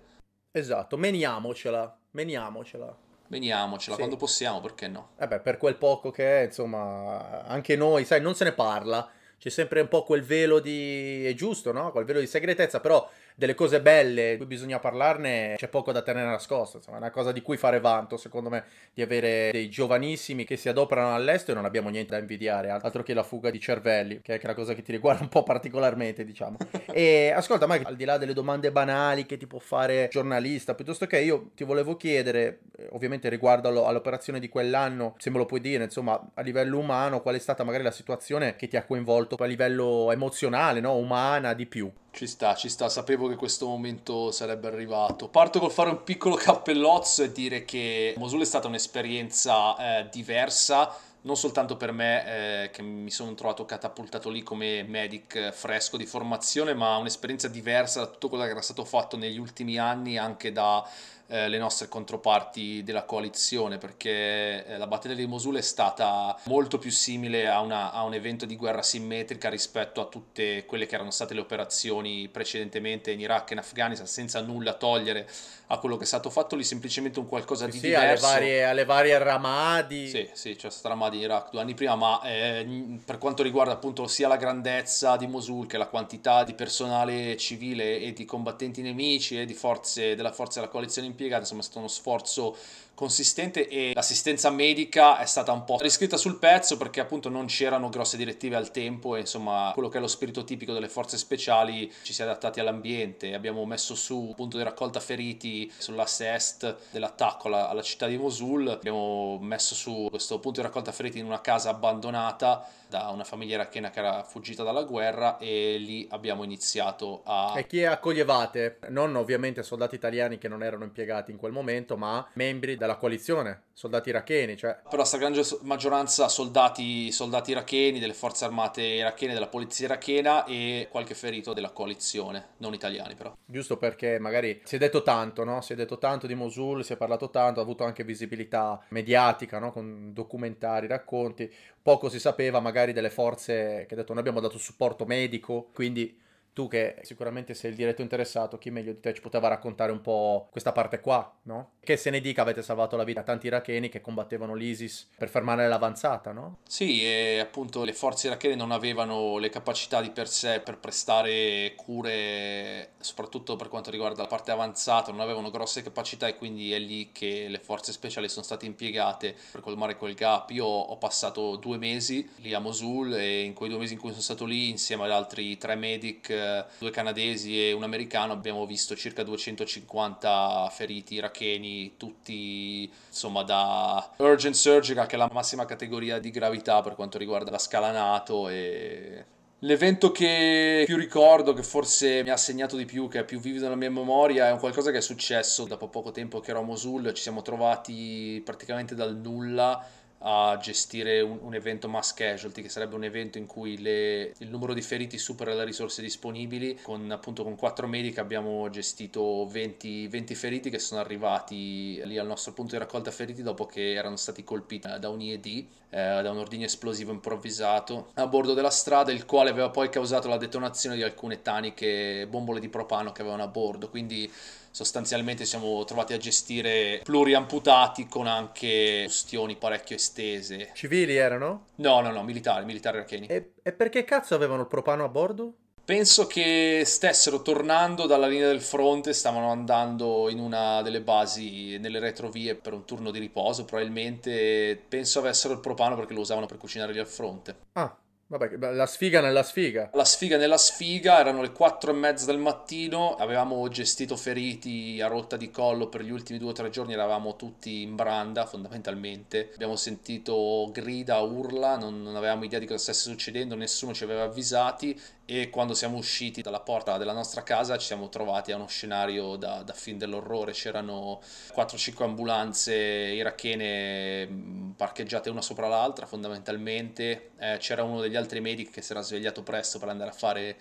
Speaker 2: Esatto, meniamocela, meniamocela
Speaker 1: veniamocela sì. quando possiamo, perché no? Eh beh,
Speaker 2: per quel poco che è, insomma, anche noi, sai, non se ne parla, c'è sempre un po' quel velo di... è giusto, no? Quel velo di segretezza, però delle cose belle di cui bisogna parlarne c'è poco da tenere nascosto, insomma è una cosa di cui fare vanto secondo me, di avere dei giovanissimi che si adoperano all'estero e non abbiamo niente da invidiare, altro che la fuga di cervelli, che è una cosa che ti riguarda un po' particolarmente diciamo. e ascolta Mike, al di là delle domande banali che ti può fare giornalista, piuttosto che io ti volevo chiedere, eh, ovviamente riguardo allo, all'operazione di quell'anno, se me lo puoi dire, insomma a livello umano qual è stata magari la situazione che ti ha coinvolto a livello
Speaker 1: emozionale, no? umana di più? Ci sta, ci sta, sapevo che questo momento sarebbe arrivato. Parto col fare un piccolo cappellozzo e dire che Mosul è stata un'esperienza eh, diversa, non soltanto per me eh, che mi sono trovato catapultato lì come medic eh, fresco di formazione, ma un'esperienza diversa da tutto quello che era stato fatto negli ultimi anni anche da eh, le nostre controparti della coalizione, perché eh, la battaglia di Mosul è stata molto più simile a, una, a, un evento di guerra simmetrica rispetto a tutte quelle che erano state le operazioni precedentemente in Iraq e in Afghanistan, senza nulla togliere a quello che è stato fatto lì, semplicemente un qualcosa sì, di sì, diverso. Alle varie, alle varie Ramadi. Sì, sì, c'è stata Ramadi in Iraq due anni prima, ma eh, per quanto riguarda appunto sia la grandezza di Mosul che la quantità di personale civile e di combattenti nemici e di forze, della forza della coalizione in piedi, impiegato, insomma è stato uno sforzo consistente e l'assistenza medica è stata un po' riscritta sul pezzo perché appunto non c'erano grosse direttive al tempo e insomma quello che è lo spirito tipico delle forze speciali ci si è adattati all'ambiente, abbiamo messo su un punto di raccolta feriti sull'asse est dell'attacco alla, alla città di Mosul, abbiamo messo su questo punto di raccolta feriti in una casa abbandonata da una famiglia irachena che era fuggita dalla guerra e lì abbiamo iniziato a... E
Speaker 2: chi accoglievate? Non ovviamente soldati italiani che non erano impiegati in quel momento, ma membri della coalizione, soldati iracheni. Cioè.
Speaker 1: Per la stragrande maggioranza soldati, soldati iracheni, delle forze armate irachene, della polizia irachena e qualche ferito della coalizione, non italiani però.
Speaker 2: Giusto perché magari si è detto tanto, no? Si è detto tanto di Mosul, si è parlato tanto, ha avuto anche visibilità mediatica, no? Con documentari, racconti. Poco si sapeva magari delle forze che ha detto noi abbiamo dato supporto medico, quindi tu che sicuramente sei il diretto interessato, chi meglio di te ci poteva raccontare un po' questa parte qua, no? Che se ne dica avete salvato la vita a tanti iracheni che combattevano l'ISIS per fermare l'avanzata, no?
Speaker 1: Sì, e appunto le forze irachene non avevano le capacità di per sé per prestare cure, soprattutto per quanto riguarda la parte avanzata, non avevano grosse capacità e quindi è lì che le forze speciali sono state impiegate per colmare quel gap. Io ho passato due mesi lì a Mosul e in quei due mesi in cui sono stato lì insieme ad altri tre medic eh, due canadesi e un americano, abbiamo visto circa 250 feriti iracheni, tutti insomma da urgent surgical, che è la massima categoria di gravità per quanto riguarda la scala NATO e L'evento che più ricordo, che forse mi ha segnato di più, che è più vivido nella mia memoria, è un qualcosa che è successo dopo poco tempo che ero a Mosul, ci siamo trovati praticamente dal nulla a gestire un, un, evento mass casualty, che sarebbe un evento in cui le, il numero di feriti supera le risorse disponibili. Con appunto con 4 medic abbiamo gestito 20, 20 feriti che sono arrivati lì al nostro punto di raccolta feriti dopo che erano stati colpiti da un IED, eh, da un ordigno esplosivo improvvisato a bordo della strada, il quale aveva poi causato la detonazione di alcune taniche bombole di propano che avevano a bordo. Quindi sostanzialmente siamo trovati a gestire pluriamputati con anche ustioni parecchio estese. Civili erano? No, no, no, militari, militari iracheni. E, e perché cazzo avevano il propano a bordo? Penso che stessero tornando dalla linea del fronte, stavano andando in una delle basi nelle retrovie per un turno di riposo, probabilmente penso avessero il propano perché lo usavano per cucinare lì al fronte.
Speaker 2: Ah, Vabbè, la sfiga nella sfiga.
Speaker 1: La sfiga nella sfiga, erano le quattro e mezza del mattino, avevamo gestito feriti a rotta di collo per gli ultimi due o tre giorni, eravamo tutti in branda fondamentalmente, abbiamo sentito grida, urla, non, non avevamo idea di cosa stesse succedendo, nessuno ci aveva avvisati e quando siamo usciti dalla porta della nostra casa ci siamo trovati a uno scenario da, da film dell'orrore, c'erano 4-5 ambulanze irachene mm, parcheggiate una sopra l'altra fondamentalmente, eh, c'era uno degli altri medici che si era svegliato presto per andare a fare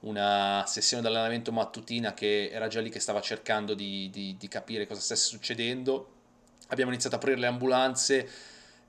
Speaker 1: una sessione di allenamento mattutina che era già lì che stava cercando di, di, di capire cosa stesse succedendo, abbiamo iniziato a aprire le ambulanze,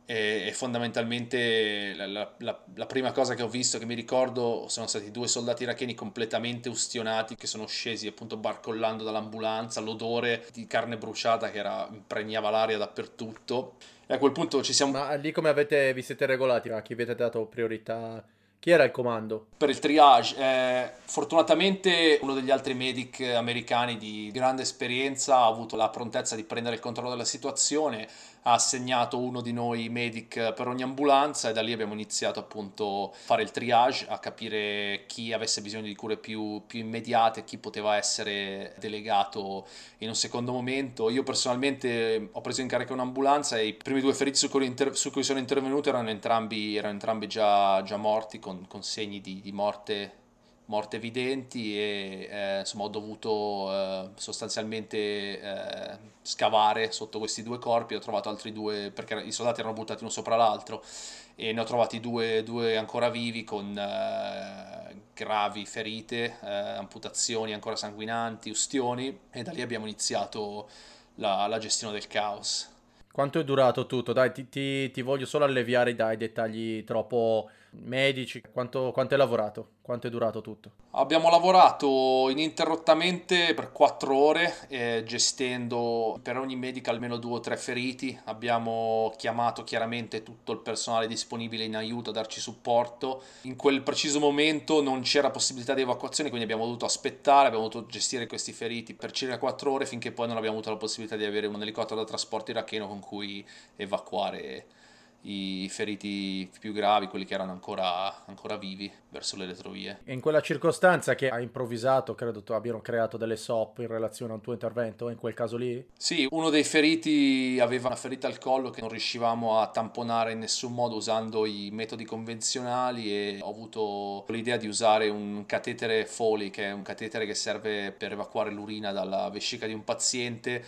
Speaker 1: e, fondamentalmente la, la, la, prima cosa che ho visto che mi ricordo sono stati due soldati iracheni completamente ustionati che sono scesi appunto barcollando dall'ambulanza l'odore di carne bruciata che era, impregnava l'aria dappertutto e a quel punto ci siamo ma lì come
Speaker 2: avete, vi siete regolati ma chi avete dato priorità chi era il comando?
Speaker 1: Per il triage, eh, fortunatamente uno degli altri medic americani di grande esperienza ha avuto la prontezza di prendere il controllo della situazione, ha assegnato uno di noi medic per ogni ambulanza e da lì abbiamo iniziato appunto a fare il triage, a capire chi avesse bisogno di cure più, più immediate, chi poteva essere delegato in un secondo momento. Io personalmente ho preso in carica un'ambulanza e i primi due feriti su cui, inter- su cui sono intervenuto erano entrambi, erano entrambi già, già morti con, con segni di, di morte morte evidenti e eh, insomma ho dovuto eh, sostanzialmente eh, scavare sotto questi due corpi, ho trovato altri due perché i soldati erano buttati uno sopra l'altro e ne ho trovati due, due ancora vivi con eh, gravi ferite, eh, amputazioni ancora sanguinanti, ustioni e da lì abbiamo iniziato la, la gestione del caos.
Speaker 2: Quanto è durato tutto? Dai, ti, ti, ti voglio solo alleviare dai dettagli troppo medici, quanto, quanto hai lavorato? Quanto è durato
Speaker 1: tutto? Abbiamo lavorato ininterrottamente per quattro ore, eh, gestendo per ogni medico almeno due o tre feriti. Abbiamo chiamato chiaramente tutto il personale disponibile in aiuto a darci supporto. In quel preciso momento non c'era possibilità di evacuazione, quindi abbiamo dovuto aspettare, abbiamo dovuto gestire questi feriti per circa quattro ore finché poi non abbiamo avuto la possibilità di avere un elicottero da trasporto iracheno con cui evacuare i feriti più gravi, quelli che erano ancora, ancora vivi, verso le retrovie. E
Speaker 2: in quella circostanza che hai improvvisato, credo tu abbiano creato delle SOP in relazione al tuo intervento, in quel caso lì?
Speaker 1: Sì, uno dei feriti aveva una ferita al collo che non riuscivamo a tamponare in nessun modo usando i metodi convenzionali e ho avuto l'idea di usare un catetere Foley, che è un catetere che serve per evacuare l'urina dalla vescica di un paziente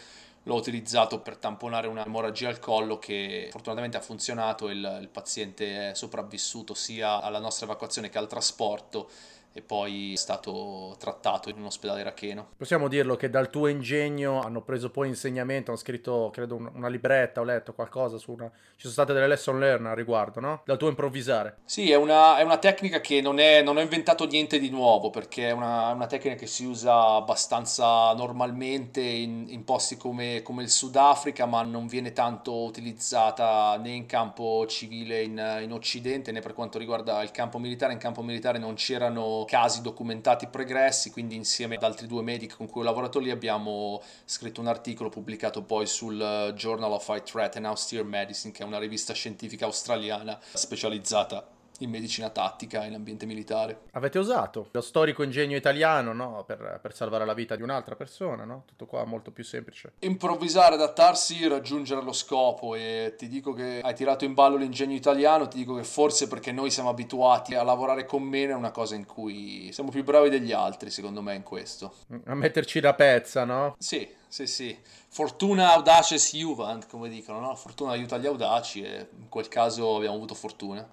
Speaker 1: l'ho utilizzato per tamponare una emorragia al collo che fortunatamente ha funzionato, il, il paziente è sopravvissuto sia alla nostra evacuazione che al trasporto e poi è stato trattato in un ospedale iracheno.
Speaker 2: Possiamo dirlo che dal tuo ingegno hanno preso poi insegnamento, hanno scritto credo una libretta, ho letto qualcosa su una... ci sono state delle lesson learned al riguardo, no? Dal tuo improvvisare.
Speaker 1: Sì, è una, è una tecnica che non, è, non, ho inventato niente di nuovo perché è una, una tecnica che si usa abbastanza normalmente in, in posti come, come, il Sudafrica ma non viene tanto utilizzata né in campo civile in, in Occidente né per quanto riguarda il campo militare, in campo militare non c'erano casi documentati pregressi, quindi insieme ad altri due medici con cui ho lavorato lì abbiamo scritto un articolo pubblicato poi sul eh, Journal of High Threat and Austere Medicine, che è una rivista scientifica australiana specializzata in medicina tattica, in ambiente militare.
Speaker 2: Avete usato lo storico ingegno italiano no? per, per, salvare la vita di un'altra persona, no? tutto qua molto più semplice.
Speaker 1: Improvvisare, adattarsi, raggiungere lo scopo e ti dico che hai tirato in ballo l'ingegno italiano, ti dico che forse perché noi siamo abituati a lavorare con meno è una cosa in cui siamo più bravi degli altri secondo me in questo.
Speaker 2: A metterci la pezza, no?
Speaker 1: Sì, sì, sì. Fortuna audaces juvent, come dicono, no? Fortuna aiuta gli audaci e in quel caso abbiamo avuto fortuna.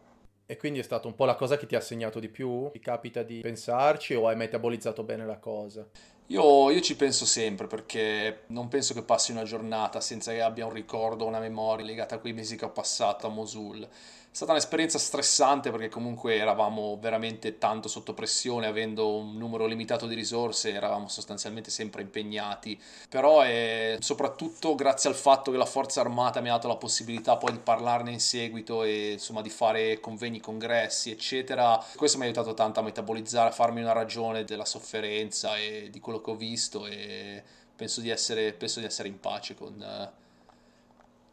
Speaker 2: E quindi è stata un po' la cosa che ti ha segnato di più? Ti capita di pensarci o hai metabolizzato bene la cosa?
Speaker 1: Io, io, ci penso sempre perché non penso che passi una giornata senza che abbia un ricordo, una memoria legata a quei mesi che ho passato a Mosul. È stata un'esperienza stressante perché comunque eravamo veramente tanto sotto pressione, avendo un numero limitato di risorse, eravamo sostanzialmente sempre impegnati, però è eh, soprattutto grazie al fatto che la Forza Armata mi ha dato la possibilità poi di parlarne in seguito e insomma di fare convegni, congressi, eccetera. Questo mi ha aiutato tanto a metabolizzare, a farmi una ragione della sofferenza e di quello che ho visto e penso di essere, penso di essere in pace con,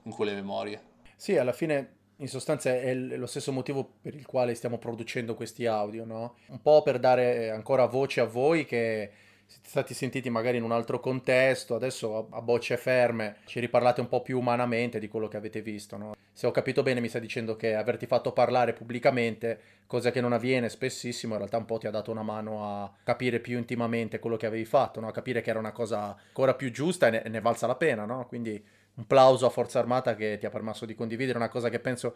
Speaker 1: con eh, quelle memorie.
Speaker 2: Sì, alla fine in sostanza è lo stesso motivo per il quale stiamo producendo questi audio, no? Un po' per dare eh, ancora voce a voi che siete stati sentiti magari in un altro contesto, adesso a bocce ferme ci riparlate un po' più umanamente di quello che avete visto, no? Se ho capito bene mi stai dicendo che averti fatto parlare pubblicamente, cosa che non avviene spessissimo, in realtà un po' ti ha dato una mano a capire più intimamente quello che avevi fatto, no? A capire che era una cosa ancora più giusta e ne, ne valsa la pena, no? Quindi un plauso a Forza Armata che ti ha permesso di condividere una cosa che penso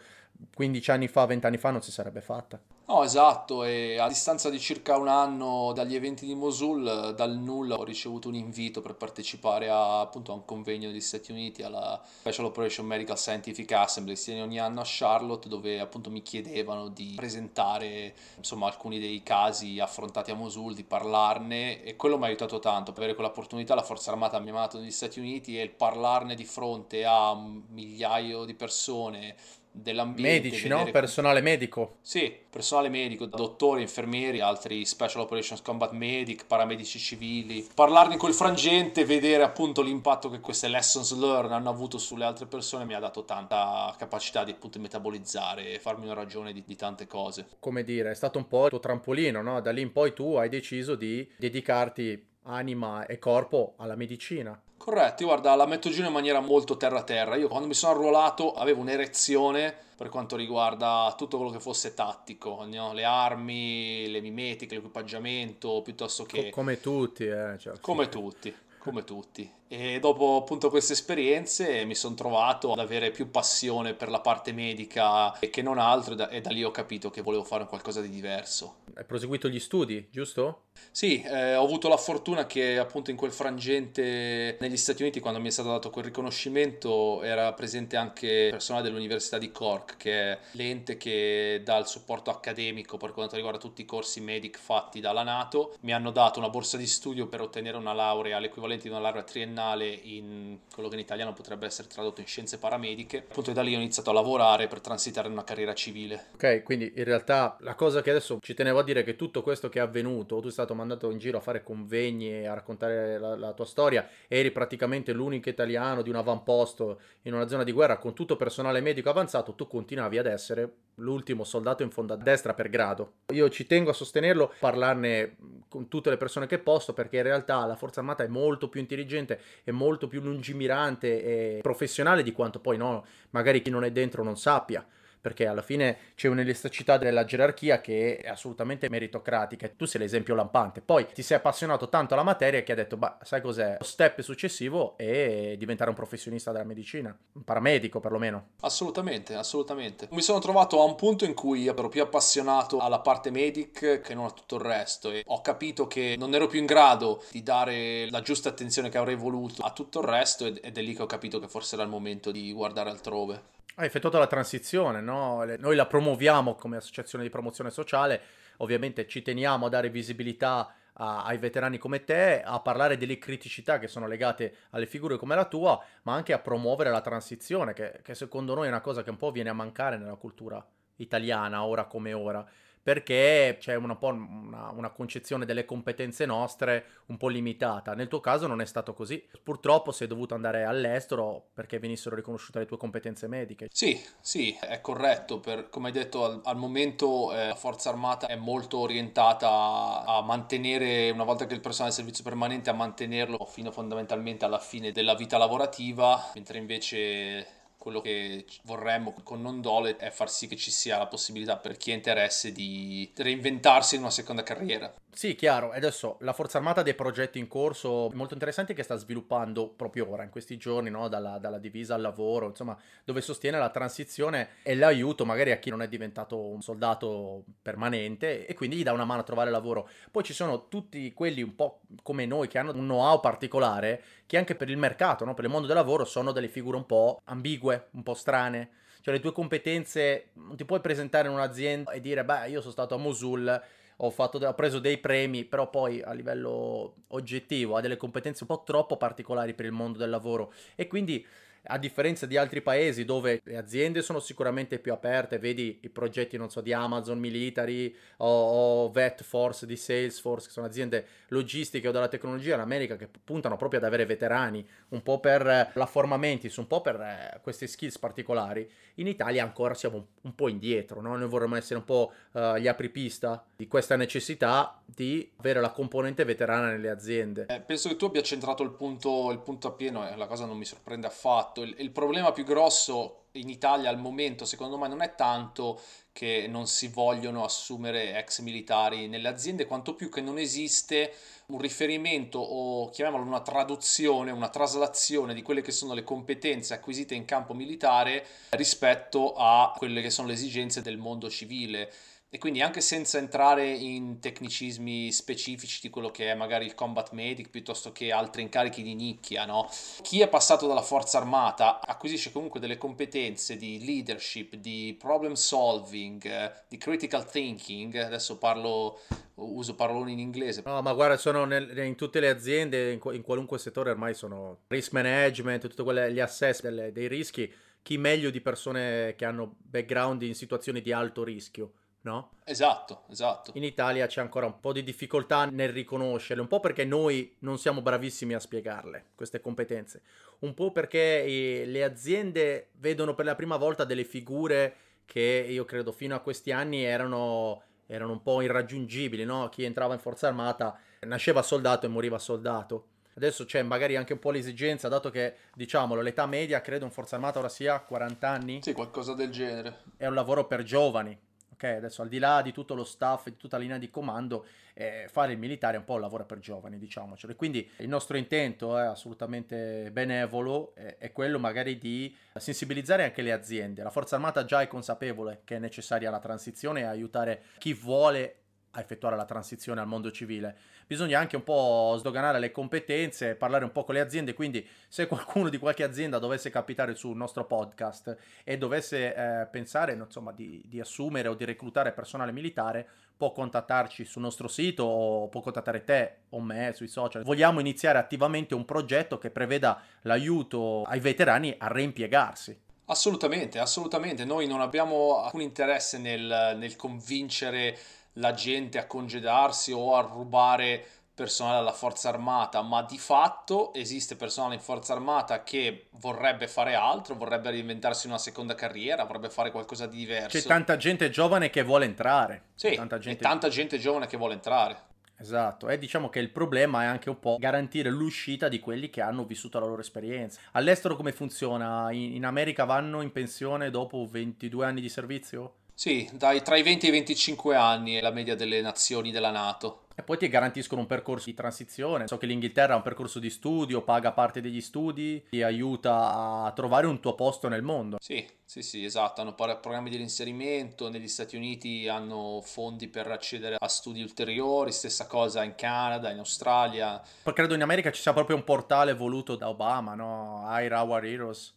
Speaker 2: 15 anni fa, 20 anni fa non si sarebbe fatta.
Speaker 1: No, esatto, e a distanza di circa un anno dagli eventi di Mosul, dal nulla ho ricevuto un invito per partecipare a, appunto, a un convegno degli Stati Uniti alla Special Operation Medical Scientific Assembly, che si tiene ogni anno a Charlotte, dove appunto mi chiedevano di presentare insomma, alcuni dei casi affrontati a Mosul, di parlarne e quello mi ha aiutato tanto, per avere quell'opportunità la Forza Armata mi ha mandato negli Stati Uniti e il parlarne di fronte a migliaia di persone dell'ambiente. Medici, no?
Speaker 2: Personale medico.
Speaker 1: Sì, personale medico, dottori, infermieri, altri special operations combat medic, paramedici civili. Parlarne in quel frangente, vedere appunto l'impatto che queste lessons learned hanno avuto sulle altre persone mi ha dato tanta capacità di appunto metabolizzare e farmi una ragione di, di tante cose.
Speaker 2: Come dire, è stato un po' il tuo trampolino, no? Da lì in poi tu hai deciso di dedicarti anima e corpo alla medicina.
Speaker 1: Corretto, guarda, la metto giù in maniera molto terra-terra. Io quando mi sono arruolato avevo un'erezione per quanto riguarda tutto quello che fosse tattico, no? le armi, le mimetiche, l'equipaggiamento, piuttosto che... come tutti, eh. Cioè, come sì. tutti, come tutti. E dopo appunto queste esperienze mi sono trovato ad avere più passione per la parte medica che non altro e da, e da lì ho capito che volevo fare qualcosa di diverso.
Speaker 2: Hai proseguito gli studi, giusto?
Speaker 1: Sì, eh, ho avuto la fortuna che appunto in quel frangente negli Stati Uniti quando mi è stato dato quel riconoscimento era presente anche personale dell'Università di Cork che è l'ente che dà il supporto accademico per quanto riguarda tutti i corsi medic fatti dalla Nato. Mi hanno dato una borsa di studio per ottenere una laurea, l'equivalente di una laurea triennale triennale in quello che in italiano potrebbe essere tradotto in scienze paramediche, appunto da lì ho iniziato a lavorare per transitare in una carriera civile.
Speaker 2: Ok, quindi in realtà la cosa che adesso ci tenevo a dire è che tutto questo che è avvenuto, tu sei stato mandato in giro a fare convegni, e a raccontare la, la tua storia, eri praticamente l'unico italiano di un avamposto in una zona di guerra con tutto personale medico avanzato, tu continuavi ad essere l'ultimo soldato in fondo a destra per grado. Io ci tengo a sostenerlo, parlarne con tutte le persone che posso, perché in realtà la forza armata è molto più intelligente, è molto più lungimirante e professionale di quanto poi no, magari chi non è dentro non sappia perché alla fine c'è un'elasticità della gerarchia che è assolutamente meritocratica. Tu sei l'esempio lampante. Poi ti sei appassionato tanto alla materia che hai detto, ma sai cos'è? Lo step successivo è diventare un professionista della medicina, un paramedico perlomeno.
Speaker 1: Assolutamente, assolutamente. Mi sono trovato a un punto in cui ero più appassionato alla parte medic che non a tutto il resto e ho capito che non ero più in grado di dare la giusta attenzione che avrei voluto a tutto il resto ed è lì che ho capito che forse era il momento di guardare altrove.
Speaker 2: Hai ah, effettuato la transizione, no? Noi la promuoviamo come associazione di promozione sociale, ovviamente ci teniamo a dare visibilità a, ai veterani come te, a parlare delle criticità che sono legate alle figure come la tua, ma anche a promuovere la transizione, che, che secondo noi è una cosa che un po' viene a mancare nella cultura italiana, ora come ora perché c'è un po' una, una, concezione delle competenze nostre un po' limitata. Nel tuo caso non è stato così. Purtroppo sei dovuto andare all'estero perché venissero riconosciute le tue competenze mediche. Sì,
Speaker 1: sì, è corretto. Per, come hai detto, al, al momento eh, la Forza Armata è molto orientata a, mantenere, una volta che il personale è servizio permanente, a mantenerlo fino fondamentalmente alla fine della vita lavorativa, mentre invece quello che vorremmo con non dole è far sì che ci sia la possibilità per chi ha interesse di reinventarsi in una seconda carriera. Sì,
Speaker 2: chiaro. E adesso la Forza Armata ha dei progetti in corso molto interessanti che sta sviluppando proprio ora, in questi giorni, no? dalla, dalla, divisa al lavoro, insomma, dove sostiene la transizione e l'aiuto magari a chi non è diventato un soldato permanente e quindi gli dà una mano a trovare lavoro. Poi ci sono tutti quelli un po' come noi che hanno un know-how particolare che anche per il mercato, no? per il mondo del lavoro, sono delle figure un po' ambigue, un po' strane cioè le tue competenze non ti puoi presentare in un'azienda e dire beh io sono stato a Mosul ho, fatto, ho, preso dei premi, però poi a livello oggettivo ha delle competenze un po' troppo particolari per il mondo del lavoro e quindi a differenza di altri paesi dove le aziende sono sicuramente più aperte, vedi i progetti, non so, di Amazon Military o, o Force di Salesforce, che sono aziende logistiche o della tecnologia in America che puntano proprio ad avere veterani, un po' per eh, la forma l'afformamento, un po' per eh, queste skills particolari. In Italia ancora siamo un, un po' indietro, no? Noi vorremmo essere un po' eh, gli apripista di questa necessità di avere la componente veterana nelle aziende. Eh,
Speaker 1: penso che tu abbia centrato il punto, il punto appieno e eh, la cosa non mi sorprende affatto fatto. Il, il, problema più grosso in Italia al momento, secondo me, non è tanto che non si vogliono assumere ex militari nelle aziende, quanto più che non esiste un riferimento o chiamiamolo una traduzione, una traslazione di quelle che sono le competenze acquisite in campo militare rispetto a quelle che sono le esigenze del mondo civile. E quindi anche senza entrare in tecnicismi specifici di quello che è magari il combat medic piuttosto che altri incarichi di nicchia, no? Chi è passato dalla forza armata acquisisce comunque delle competenze di leadership, di problem solving, di critical thinking, adesso parlo uso paroloni in inglese.
Speaker 2: No, ma guarda, sono nel, in tutte le aziende, in, in, qualunque settore ormai sono risk management, tutti gli assessment dei rischi, chi meglio di persone che hanno background in situazioni di alto rischio no? Esatto, esatto. In Italia c'è ancora un po' di difficoltà nel riconoscerle, un po' perché noi non siamo bravissimi a spiegarle queste competenze, un po' perché eh, le aziende vedono per la prima volta delle figure che io credo fino a questi anni erano, erano un po' irraggiungibili, no? Chi entrava in forza armata nasceva soldato e moriva soldato. Adesso c'è magari anche un po' l'esigenza, dato che, diciamolo, l'età media, credo, in Forza Armata ora sia 40 anni. Sì, qualcosa del genere. È un lavoro per giovani, Ok, adesso al di là di tutto lo staff, e di tutta la linea di comando, eh, fare il militare è un po' un lavoro per giovani, diciamocelo. E quindi il nostro intento è eh, assolutamente benevolo, è, eh, è quello magari di sensibilizzare anche le aziende. La forza armata già è consapevole che è necessaria la transizione e aiutare chi vuole a effettuare la transizione al mondo civile. Bisogna anche un po' sdoganare le competenze, parlare un po' con le aziende, quindi se qualcuno di qualche azienda dovesse capitare sul nostro podcast e dovesse eh, pensare insomma, di, di assumere o di reclutare personale militare, può contattarci sul nostro sito o può contattare te o me sui social. Vogliamo iniziare attivamente un progetto che preveda l'aiuto ai veterani a reimpiegarsi.
Speaker 1: Assolutamente, assolutamente. Noi non abbiamo alcun interesse nel, nel convincere la gente a congedarsi o a rubare personale alla forza armata, ma di fatto esiste personale in forza armata che vorrebbe fare altro, vorrebbe reinventarsi una seconda carriera, vorrebbe fare qualcosa di diverso. C'è tanta
Speaker 2: gente giovane che vuole entrare.
Speaker 1: Sì, tanta gente... tanta gente giovane che vuole entrare.
Speaker 2: Esatto, e diciamo che il problema è anche un po' garantire l'uscita di quelli che hanno vissuto la loro esperienza. All'estero come funziona? in America vanno in pensione dopo 22 anni di servizio?
Speaker 1: Sì, dai, tra i 20 e i 25 anni è la media delle nazioni della Nato. E poi ti
Speaker 2: garantiscono un percorso di transizione. So che l'Inghilterra ha un percorso di studio, paga parte degli studi, ti aiuta a trovare un tuo posto nel mondo. Sì,
Speaker 1: sì, sì, esatto. Hanno programmi di reinserimento. Negli Stati Uniti hanno fondi per accedere a studi ulteriori. Stessa cosa in Canada, in Australia.
Speaker 2: Poi credo in America ci sia proprio un portale voluto da Obama, no? Hire Our Heroes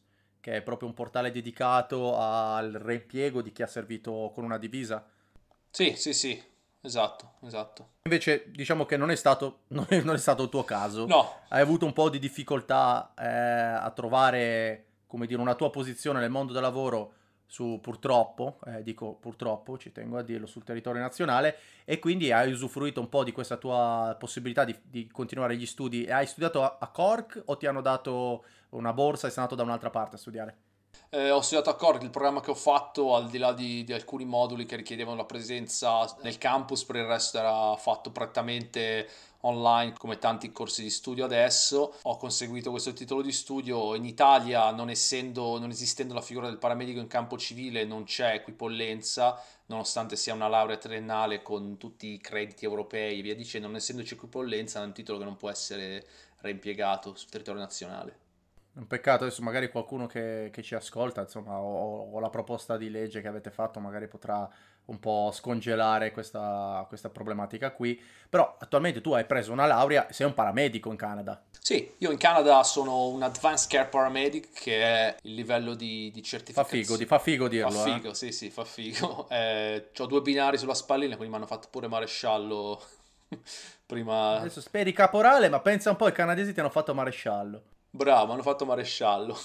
Speaker 2: che è proprio un portale dedicato al reimpiego di chi ha servito con una divisa.
Speaker 1: Sì, sì, sì, esatto, esatto.
Speaker 2: Invece diciamo che non è stato, non è, non è stato il tuo caso. No. Hai avuto un po' di difficoltà eh, a trovare, come dire, una tua posizione nel mondo del lavoro su purtroppo, eh, dico purtroppo, ci tengo a dirlo, sul territorio nazionale e quindi hai usufruito un po' di questa tua possibilità di, di continuare gli studi. Hai studiato a, a Cork o ti hanno dato una borsa e sei andato da un'altra parte a studiare?
Speaker 1: Eh, ho studiato a Cork, il programma che ho fatto, al di là di, di, alcuni moduli che richiedevano la presenza nel campus, per il resto era fatto prettamente online come tanti corsi di studio adesso. Ho conseguito questo titolo di studio in Italia, non, essendo, non esistendo la figura del paramedico in campo civile, non c'è equipollenza, nonostante sia una laurea triennale con tutti i crediti europei e via dicendo, non essendoci equipollenza è un titolo che non può essere reimpiegato sul territorio nazionale.
Speaker 2: Un peccato, adesso magari qualcuno che, che ci ascolta, insomma, o, o, la proposta di legge che avete fatto magari potrà un po' scongelare questa, questa, problematica qui. Però attualmente tu hai preso una laurea, sei un paramedico in Canada.
Speaker 1: Sì, io in Canada sono un Advanced Care Paramedic, che è il livello di, di certificazione. Fa figo, di, fa figo dirlo. Fa eh. figo, eh? sì, sì, fa figo. Eh, ho due binari sulla spallina, quindi mi hanno fatto pure maresciallo prima... Adesso
Speaker 2: speri caporale, ma pensa un po', i canadesi ti hanno fatto maresciallo.
Speaker 1: Bravo, hanno fatto maresciallo.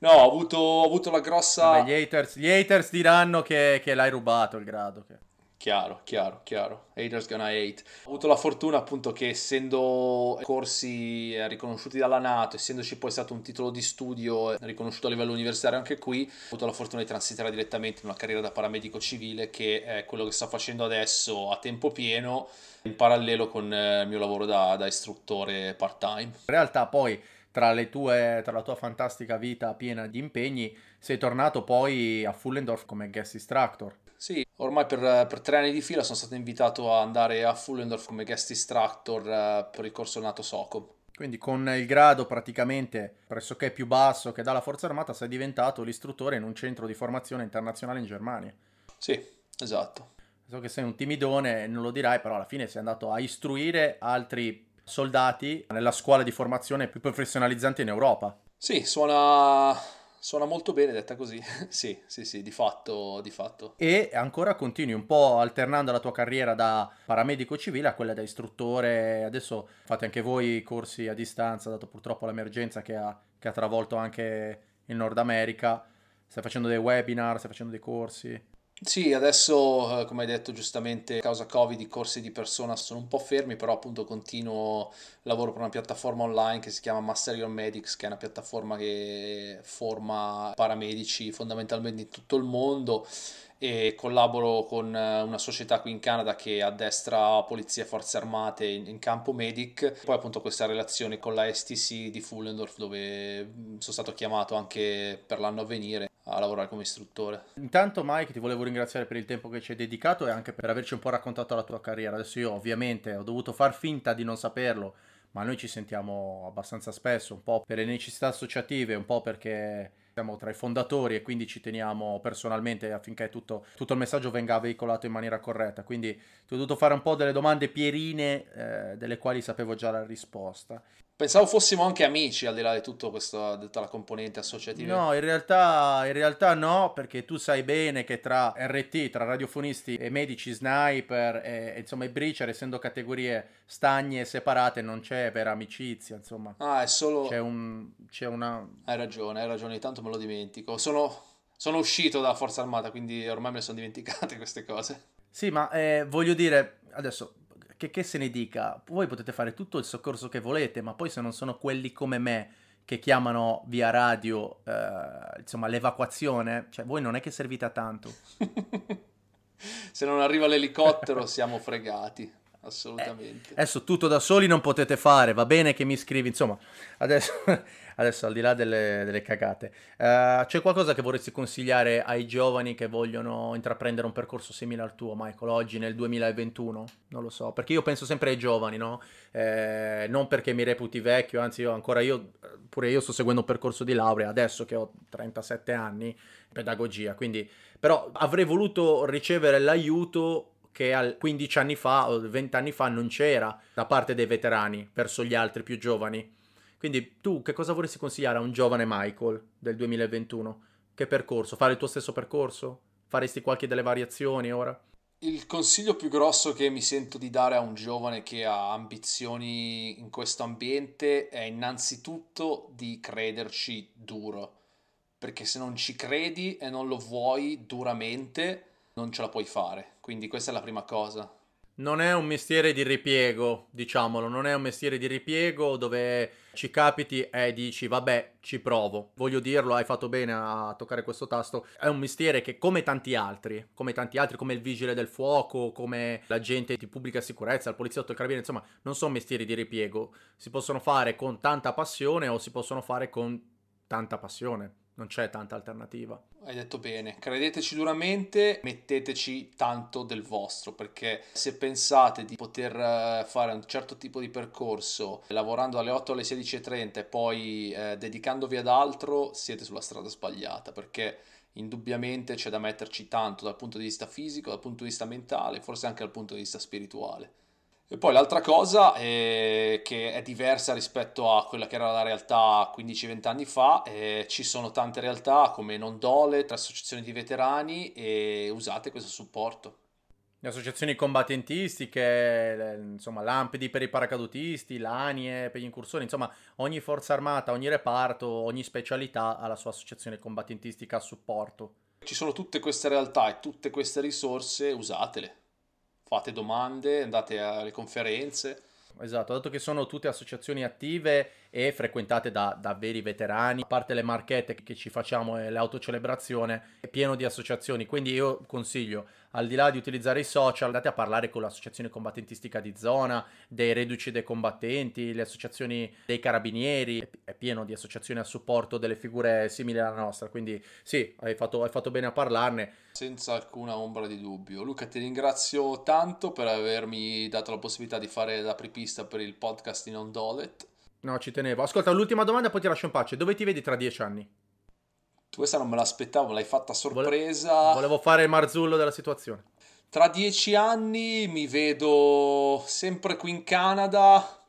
Speaker 1: no, ho avuto, ho avuto, la grossa... Beh, gli, haters, gli haters diranno
Speaker 2: che, che, l'hai rubato il grado. Che...
Speaker 1: Chiaro, chiaro, chiaro. Haters gonna hate. Ho avuto la fortuna appunto che essendo corsi eh, riconosciuti dalla Nato, essendoci poi stato un titolo di studio eh, riconosciuto a livello universitario anche qui, ho avuto la fortuna di transitare direttamente in una carriera da paramedico civile che è quello che sto facendo adesso a tempo pieno in parallelo con eh, il mio lavoro da, da istruttore part-time. In
Speaker 2: realtà poi tra, tue, tra, la tua fantastica vita piena di impegni, sei tornato poi a Fullendorf come guest instructor.
Speaker 1: Sì, ormai per, per tre anni di fila sono stato invitato a andare a Fullendorf come guest instructor eh, per il corso nato Socom.
Speaker 2: Quindi con il grado praticamente pressoché più basso che dà la Forza Armata sei diventato l'istruttore in un centro di formazione internazionale in Germania.
Speaker 1: Sì, esatto.
Speaker 2: So che sei un timidone, non lo dirai, però alla fine sei andato a istruire altri soldati nella scuola di formazione più professionalizzante in Europa.
Speaker 1: Sì, suona Suona molto bene detta così, sì, sì, sì, di fatto, di fatto.
Speaker 2: E ancora continui un po' alternando la tua carriera da paramedico civile a quella da istruttore, adesso fate anche voi corsi a distanza, dato purtroppo l'emergenza che ha, che ha travolto anche il Nord America, stai facendo dei webinar, stai facendo dei corsi.
Speaker 1: Sì, adesso eh, come hai detto giustamente, a causa Covid i corsi di persona sono un po' fermi, però appunto continuo, lavoro per una piattaforma online che si chiama Master Your Medics, che è una piattaforma che forma paramedici fondamentalmente in tutto il mondo e collaboro con eh, una società qui in Canada che addestra polizia e forze armate in, in, campo medic. Poi appunto questa relazione con la STC di Fullendorf dove mm, sono stato chiamato anche per l'anno a venire a lavorare come istruttore.
Speaker 2: Intanto Mike ti volevo ringraziare per il tempo che ci hai dedicato e anche per averci un po' raccontato la tua carriera. Adesso io ovviamente ho dovuto far finta di non saperlo, ma noi ci sentiamo abbastanza spesso, un po' per le necessità associative, un po' perché siamo tra i fondatori e quindi ci teniamo personalmente affinché tutto, tutto il messaggio venga veicolato in maniera corretta. Quindi ti ho dovuto fare un po' delle domande pierine eh, delle quali sapevo già la risposta.
Speaker 1: Pensavo fossimo anche amici, al di là di tutto questo, tutta la componente associativa. No, in
Speaker 2: realtà, in realtà, no, perché tu sai bene che tra RT, tra radiofonisti e medici, sniper e, insomma i breacher, essendo categorie stagne e separate, non c'è vera amicizia, insomma. Ah, è solo... C'è, un, c'è una...
Speaker 1: Hai ragione, hai ragione, tanto me lo dimentico. Sono, sono uscito dalla forza armata, quindi ormai me le sono dimenticate queste cose.
Speaker 2: Sì, ma eh, voglio dire, adesso perché che se ne dica, voi potete fare tutto il soccorso che volete, ma poi se non sono quelli come me che chiamano via radio, eh, insomma, l'evacuazione, cioè voi non è che servite a tanto.
Speaker 1: se non arriva l'elicottero siamo fregati assolutamente. Eh,
Speaker 2: adesso tutto da soli non potete fare, va bene che mi scrivi, insomma, adesso, adesso al di là delle, delle cagate, eh, c'è qualcosa che vorresti consigliare ai giovani che vogliono intraprendere un percorso simile al tuo, Michael, oggi nel 2021? Non lo so, perché io penso sempre ai giovani, no? Eh, non perché mi reputi vecchio, anzi io ancora io, pure io sto seguendo un percorso di laurea adesso che ho 37 anni, pedagogia, quindi... Però avrei voluto ricevere l'aiuto che 15 anni fa o 20 anni fa non c'era da parte dei veterani verso gli altri più giovani. Quindi tu che cosa vorresti consigliare a un giovane Michael del 2021? Che percorso? Fare il tuo stesso percorso? Faresti qualche delle variazioni ora?
Speaker 1: Il consiglio più grosso che mi sento di dare a un giovane che ha ambizioni in questo ambiente è innanzitutto di crederci duro, perché se non ci credi e non lo vuoi duramente, non ce la puoi fare. Quindi questa è la prima cosa.
Speaker 2: Non è un mestiere di ripiego, diciamolo, non è un mestiere di ripiego dove ci capiti e dici vabbè ci provo. Voglio dirlo, hai fatto bene a toccare questo tasto. È un mestiere che come tanti altri, come tanti altri, come il vigile del fuoco, come l'agente di pubblica sicurezza, il poliziotto, il carabiniere, insomma, non sono mestieri di ripiego. Si possono fare con tanta passione o si possono fare con tanta passione non c'è tanta alternativa.
Speaker 1: Hai detto bene, credeteci duramente, metteteci tanto del vostro, perché se pensate di poter eh, fare un certo tipo di percorso lavorando alle 8 alle 16.30 e poi eh, dedicandovi ad altro, siete sulla strada sbagliata, perché indubbiamente c'è da metterci tanto dal punto di vista fisico, dal punto di vista mentale, forse anche dal punto di vista spirituale. E poi l'altra cosa eh, che è diversa rispetto a quella che era la realtà 15-20 anni fa, eh, ci sono tante realtà come Nondole, tre associazioni di veterani e usate questo supporto.
Speaker 2: Le associazioni combattentistiche, le, insomma l'Ampedi per i paracadutisti, l'ANIE per gli incursori, insomma ogni forza armata, ogni reparto, ogni specialità ha la sua associazione combattentistica a supporto.
Speaker 1: Ci sono tutte queste realtà e tutte queste risorse, usatele fate domande, andate alle conferenze.
Speaker 2: Esatto, dato che sono tutte associazioni attive e frequentate da, da veri veterani, a parte le marchette che ci facciamo e l'autocelebrazione, è pieno di associazioni, quindi io consiglio al di là di utilizzare i social, andate a parlare con l'associazione combattentistica di zona, dei reduci dei combattenti, le associazioni dei carabinieri, è pieno di associazioni a supporto delle figure simili alla nostra, quindi sì, hai fatto, hai fatto bene a parlarne.
Speaker 1: Senza alcuna ombra di dubbio. Luca, ti ringrazio tanto per avermi dato la possibilità di fare la prepista per il podcast in Dolet.
Speaker 2: No, ci tenevo. Ascolta, l'ultima domanda, poi ti lascio in pace. Dove ti vedi tra dieci anni?
Speaker 1: questa non me l'aspettavo, l'hai fatta a sorpresa. Volevo fare il marzullo
Speaker 2: della situazione.
Speaker 1: Tra dieci anni mi vedo sempre qui in Canada,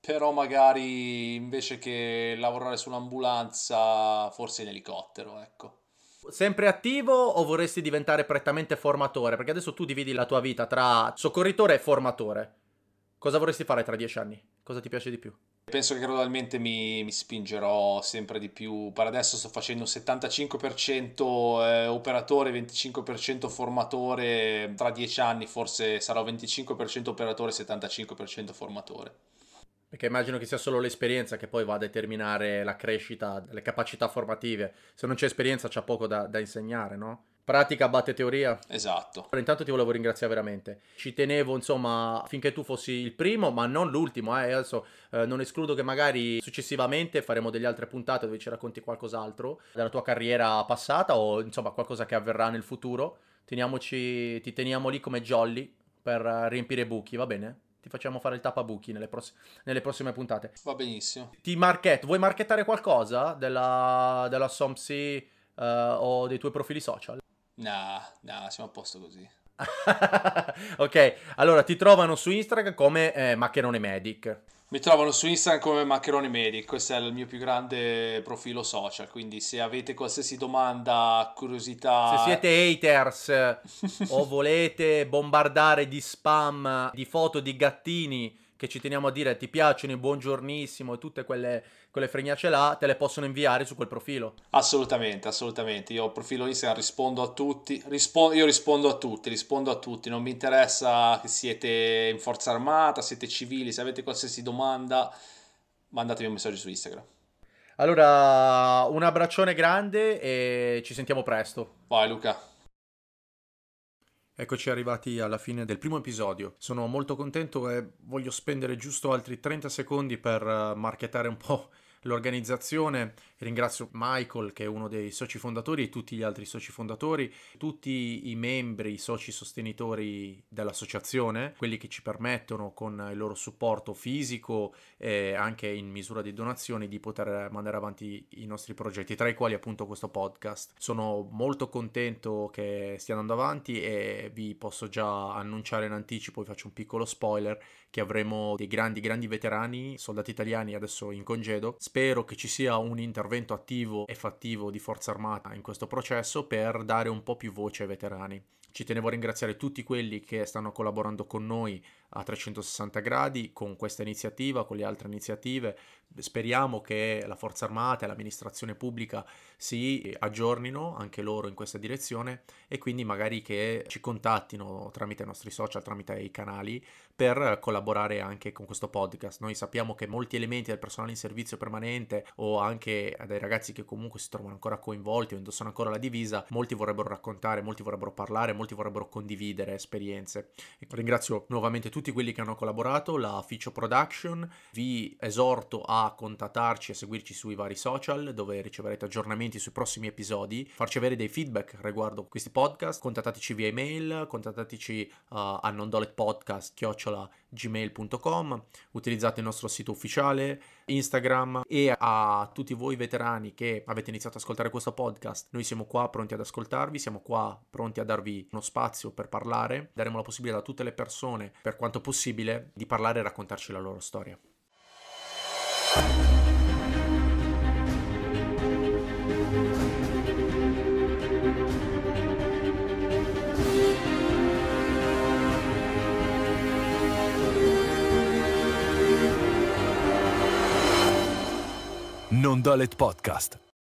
Speaker 1: però magari invece che lavorare sull'ambulanza, forse in elicottero, ecco.
Speaker 2: Sempre attivo o vorresti diventare prettamente formatore? Perché adesso tu dividi la tua vita tra soccorritore e formatore. Cosa vorresti fare tra dieci anni? Cosa ti piace
Speaker 1: di più? penso che gradualmente mi, mi, spingerò sempre di più. Per adesso sto facendo un 75% eh, operatore, 25% formatore. Tra dieci anni forse sarò 25% operatore, 75% formatore.
Speaker 2: Perché immagino che sia solo l'esperienza che poi va a determinare la crescita, le capacità formative. Se non c'è esperienza c'è poco da, da insegnare, no? Pratica batte teoria. Esatto. Però intanto ti volevo ringraziare veramente. Ci tenevo, insomma, finché tu fossi il primo, ma non l'ultimo. Eh. Adesso eh, non escludo che magari successivamente faremo delle altre puntate dove ci racconti qualcos'altro della tua carriera passata o insomma qualcosa che avverrà nel futuro. Teniamoci, ti teniamo lì come jolly per eh, riempire buchi, va bene? Ti facciamo fare il tappabuchi nelle, pross- nelle prossime puntate.
Speaker 1: Va benissimo.
Speaker 2: Ti marchetto. Vuoi marchettare qualcosa della, della Somsi uh, eh, o dei tuoi profili social?
Speaker 1: Nah, nah, siamo a posto così.
Speaker 2: ok, allora ti trovano su Instagram come eh, Maccherone Medic.
Speaker 1: Mi trovano su Instagram come Maccheroni Medi, questo è il mio più grande profilo social, quindi se avete qualsiasi domanda, curiosità... Se siete
Speaker 2: haters o volete bombardare di spam, di foto di gattini, che ci teniamo a dire ti piacciono, buongiornissimo e tutte quelle quelle fregnacce là te le possono inviare su quel profilo.
Speaker 1: Assolutamente, assolutamente. Io ho profilo Instagram, rispondo a tutti. Rispo- io rispondo a tutti, rispondo a tutti. Non mi interessa che siete in forza armata, siete civili, se avete qualsiasi domanda, mandatemi un messaggio su Instagram.
Speaker 2: Allora, un abbraccione grande e ci sentiamo presto. Vai Luca. Eccoci arrivati alla fine del primo episodio. Sono molto contento e voglio spendere giusto altri 30 secondi per eh, marketare un po' l'organizzazione Ringrazio Michael che è uno dei soci fondatori e tutti gli altri soci fondatori, tutti i membri, i soci sostenitori dell'associazione, quelli che ci permettono con il loro supporto fisico e anche in misura di donazioni di poter mandare avanti i nostri progetti, tra i quali appunto questo podcast. Sono molto contento che stia andando avanti e vi posso già annunciare in anticipo, vi faccio un piccolo spoiler, che avremo dei grandi grandi veterani, soldati italiani adesso in congedo. Spero che ci sia un intervento intervento attivo e fattivo di Forza Armata in questo processo per dare un po' più voce ai veterani. Ci tenevo a ringraziare tutti quelli che stanno collaborando con noi a 360 gradi con questa iniziativa, con le altre iniziative. Speriamo che la Forza Armata e l'amministrazione pubblica si aggiornino anche loro in questa direzione e quindi magari che ci contattino tramite i nostri social, tramite i canali per collaborare anche con questo podcast. Noi sappiamo che molti elementi del personale in servizio permanente o anche dei ragazzi che comunque si trovano ancora coinvolti o indossano ancora la divisa, molti vorrebbero raccontare, molti vorrebbero parlare, molti vorrebbero condividere esperienze. E ringrazio nuovamente tutti tutti quelli che hanno collaborato, la Ficio Production. Vi esorto a contattarci, e seguirci sui vari social dove riceverete aggiornamenti sui prossimi episodi, farci avere dei feedback riguardo questi podcast, contattateci via email, contattateci uh, a nondoletpodcast.gmail.com, utilizzate il nostro sito ufficiale, Instagram e a tutti voi veterani che avete iniziato ad ascoltare questo podcast. Noi siamo qua pronti ad ascoltarvi, siamo qua pronti a darvi uno spazio per parlare. Daremo la possibilità a tutte le persone, per quanto possibile, di parlare e raccontarci la loro storia.
Speaker 1: Non Dolet Podcast.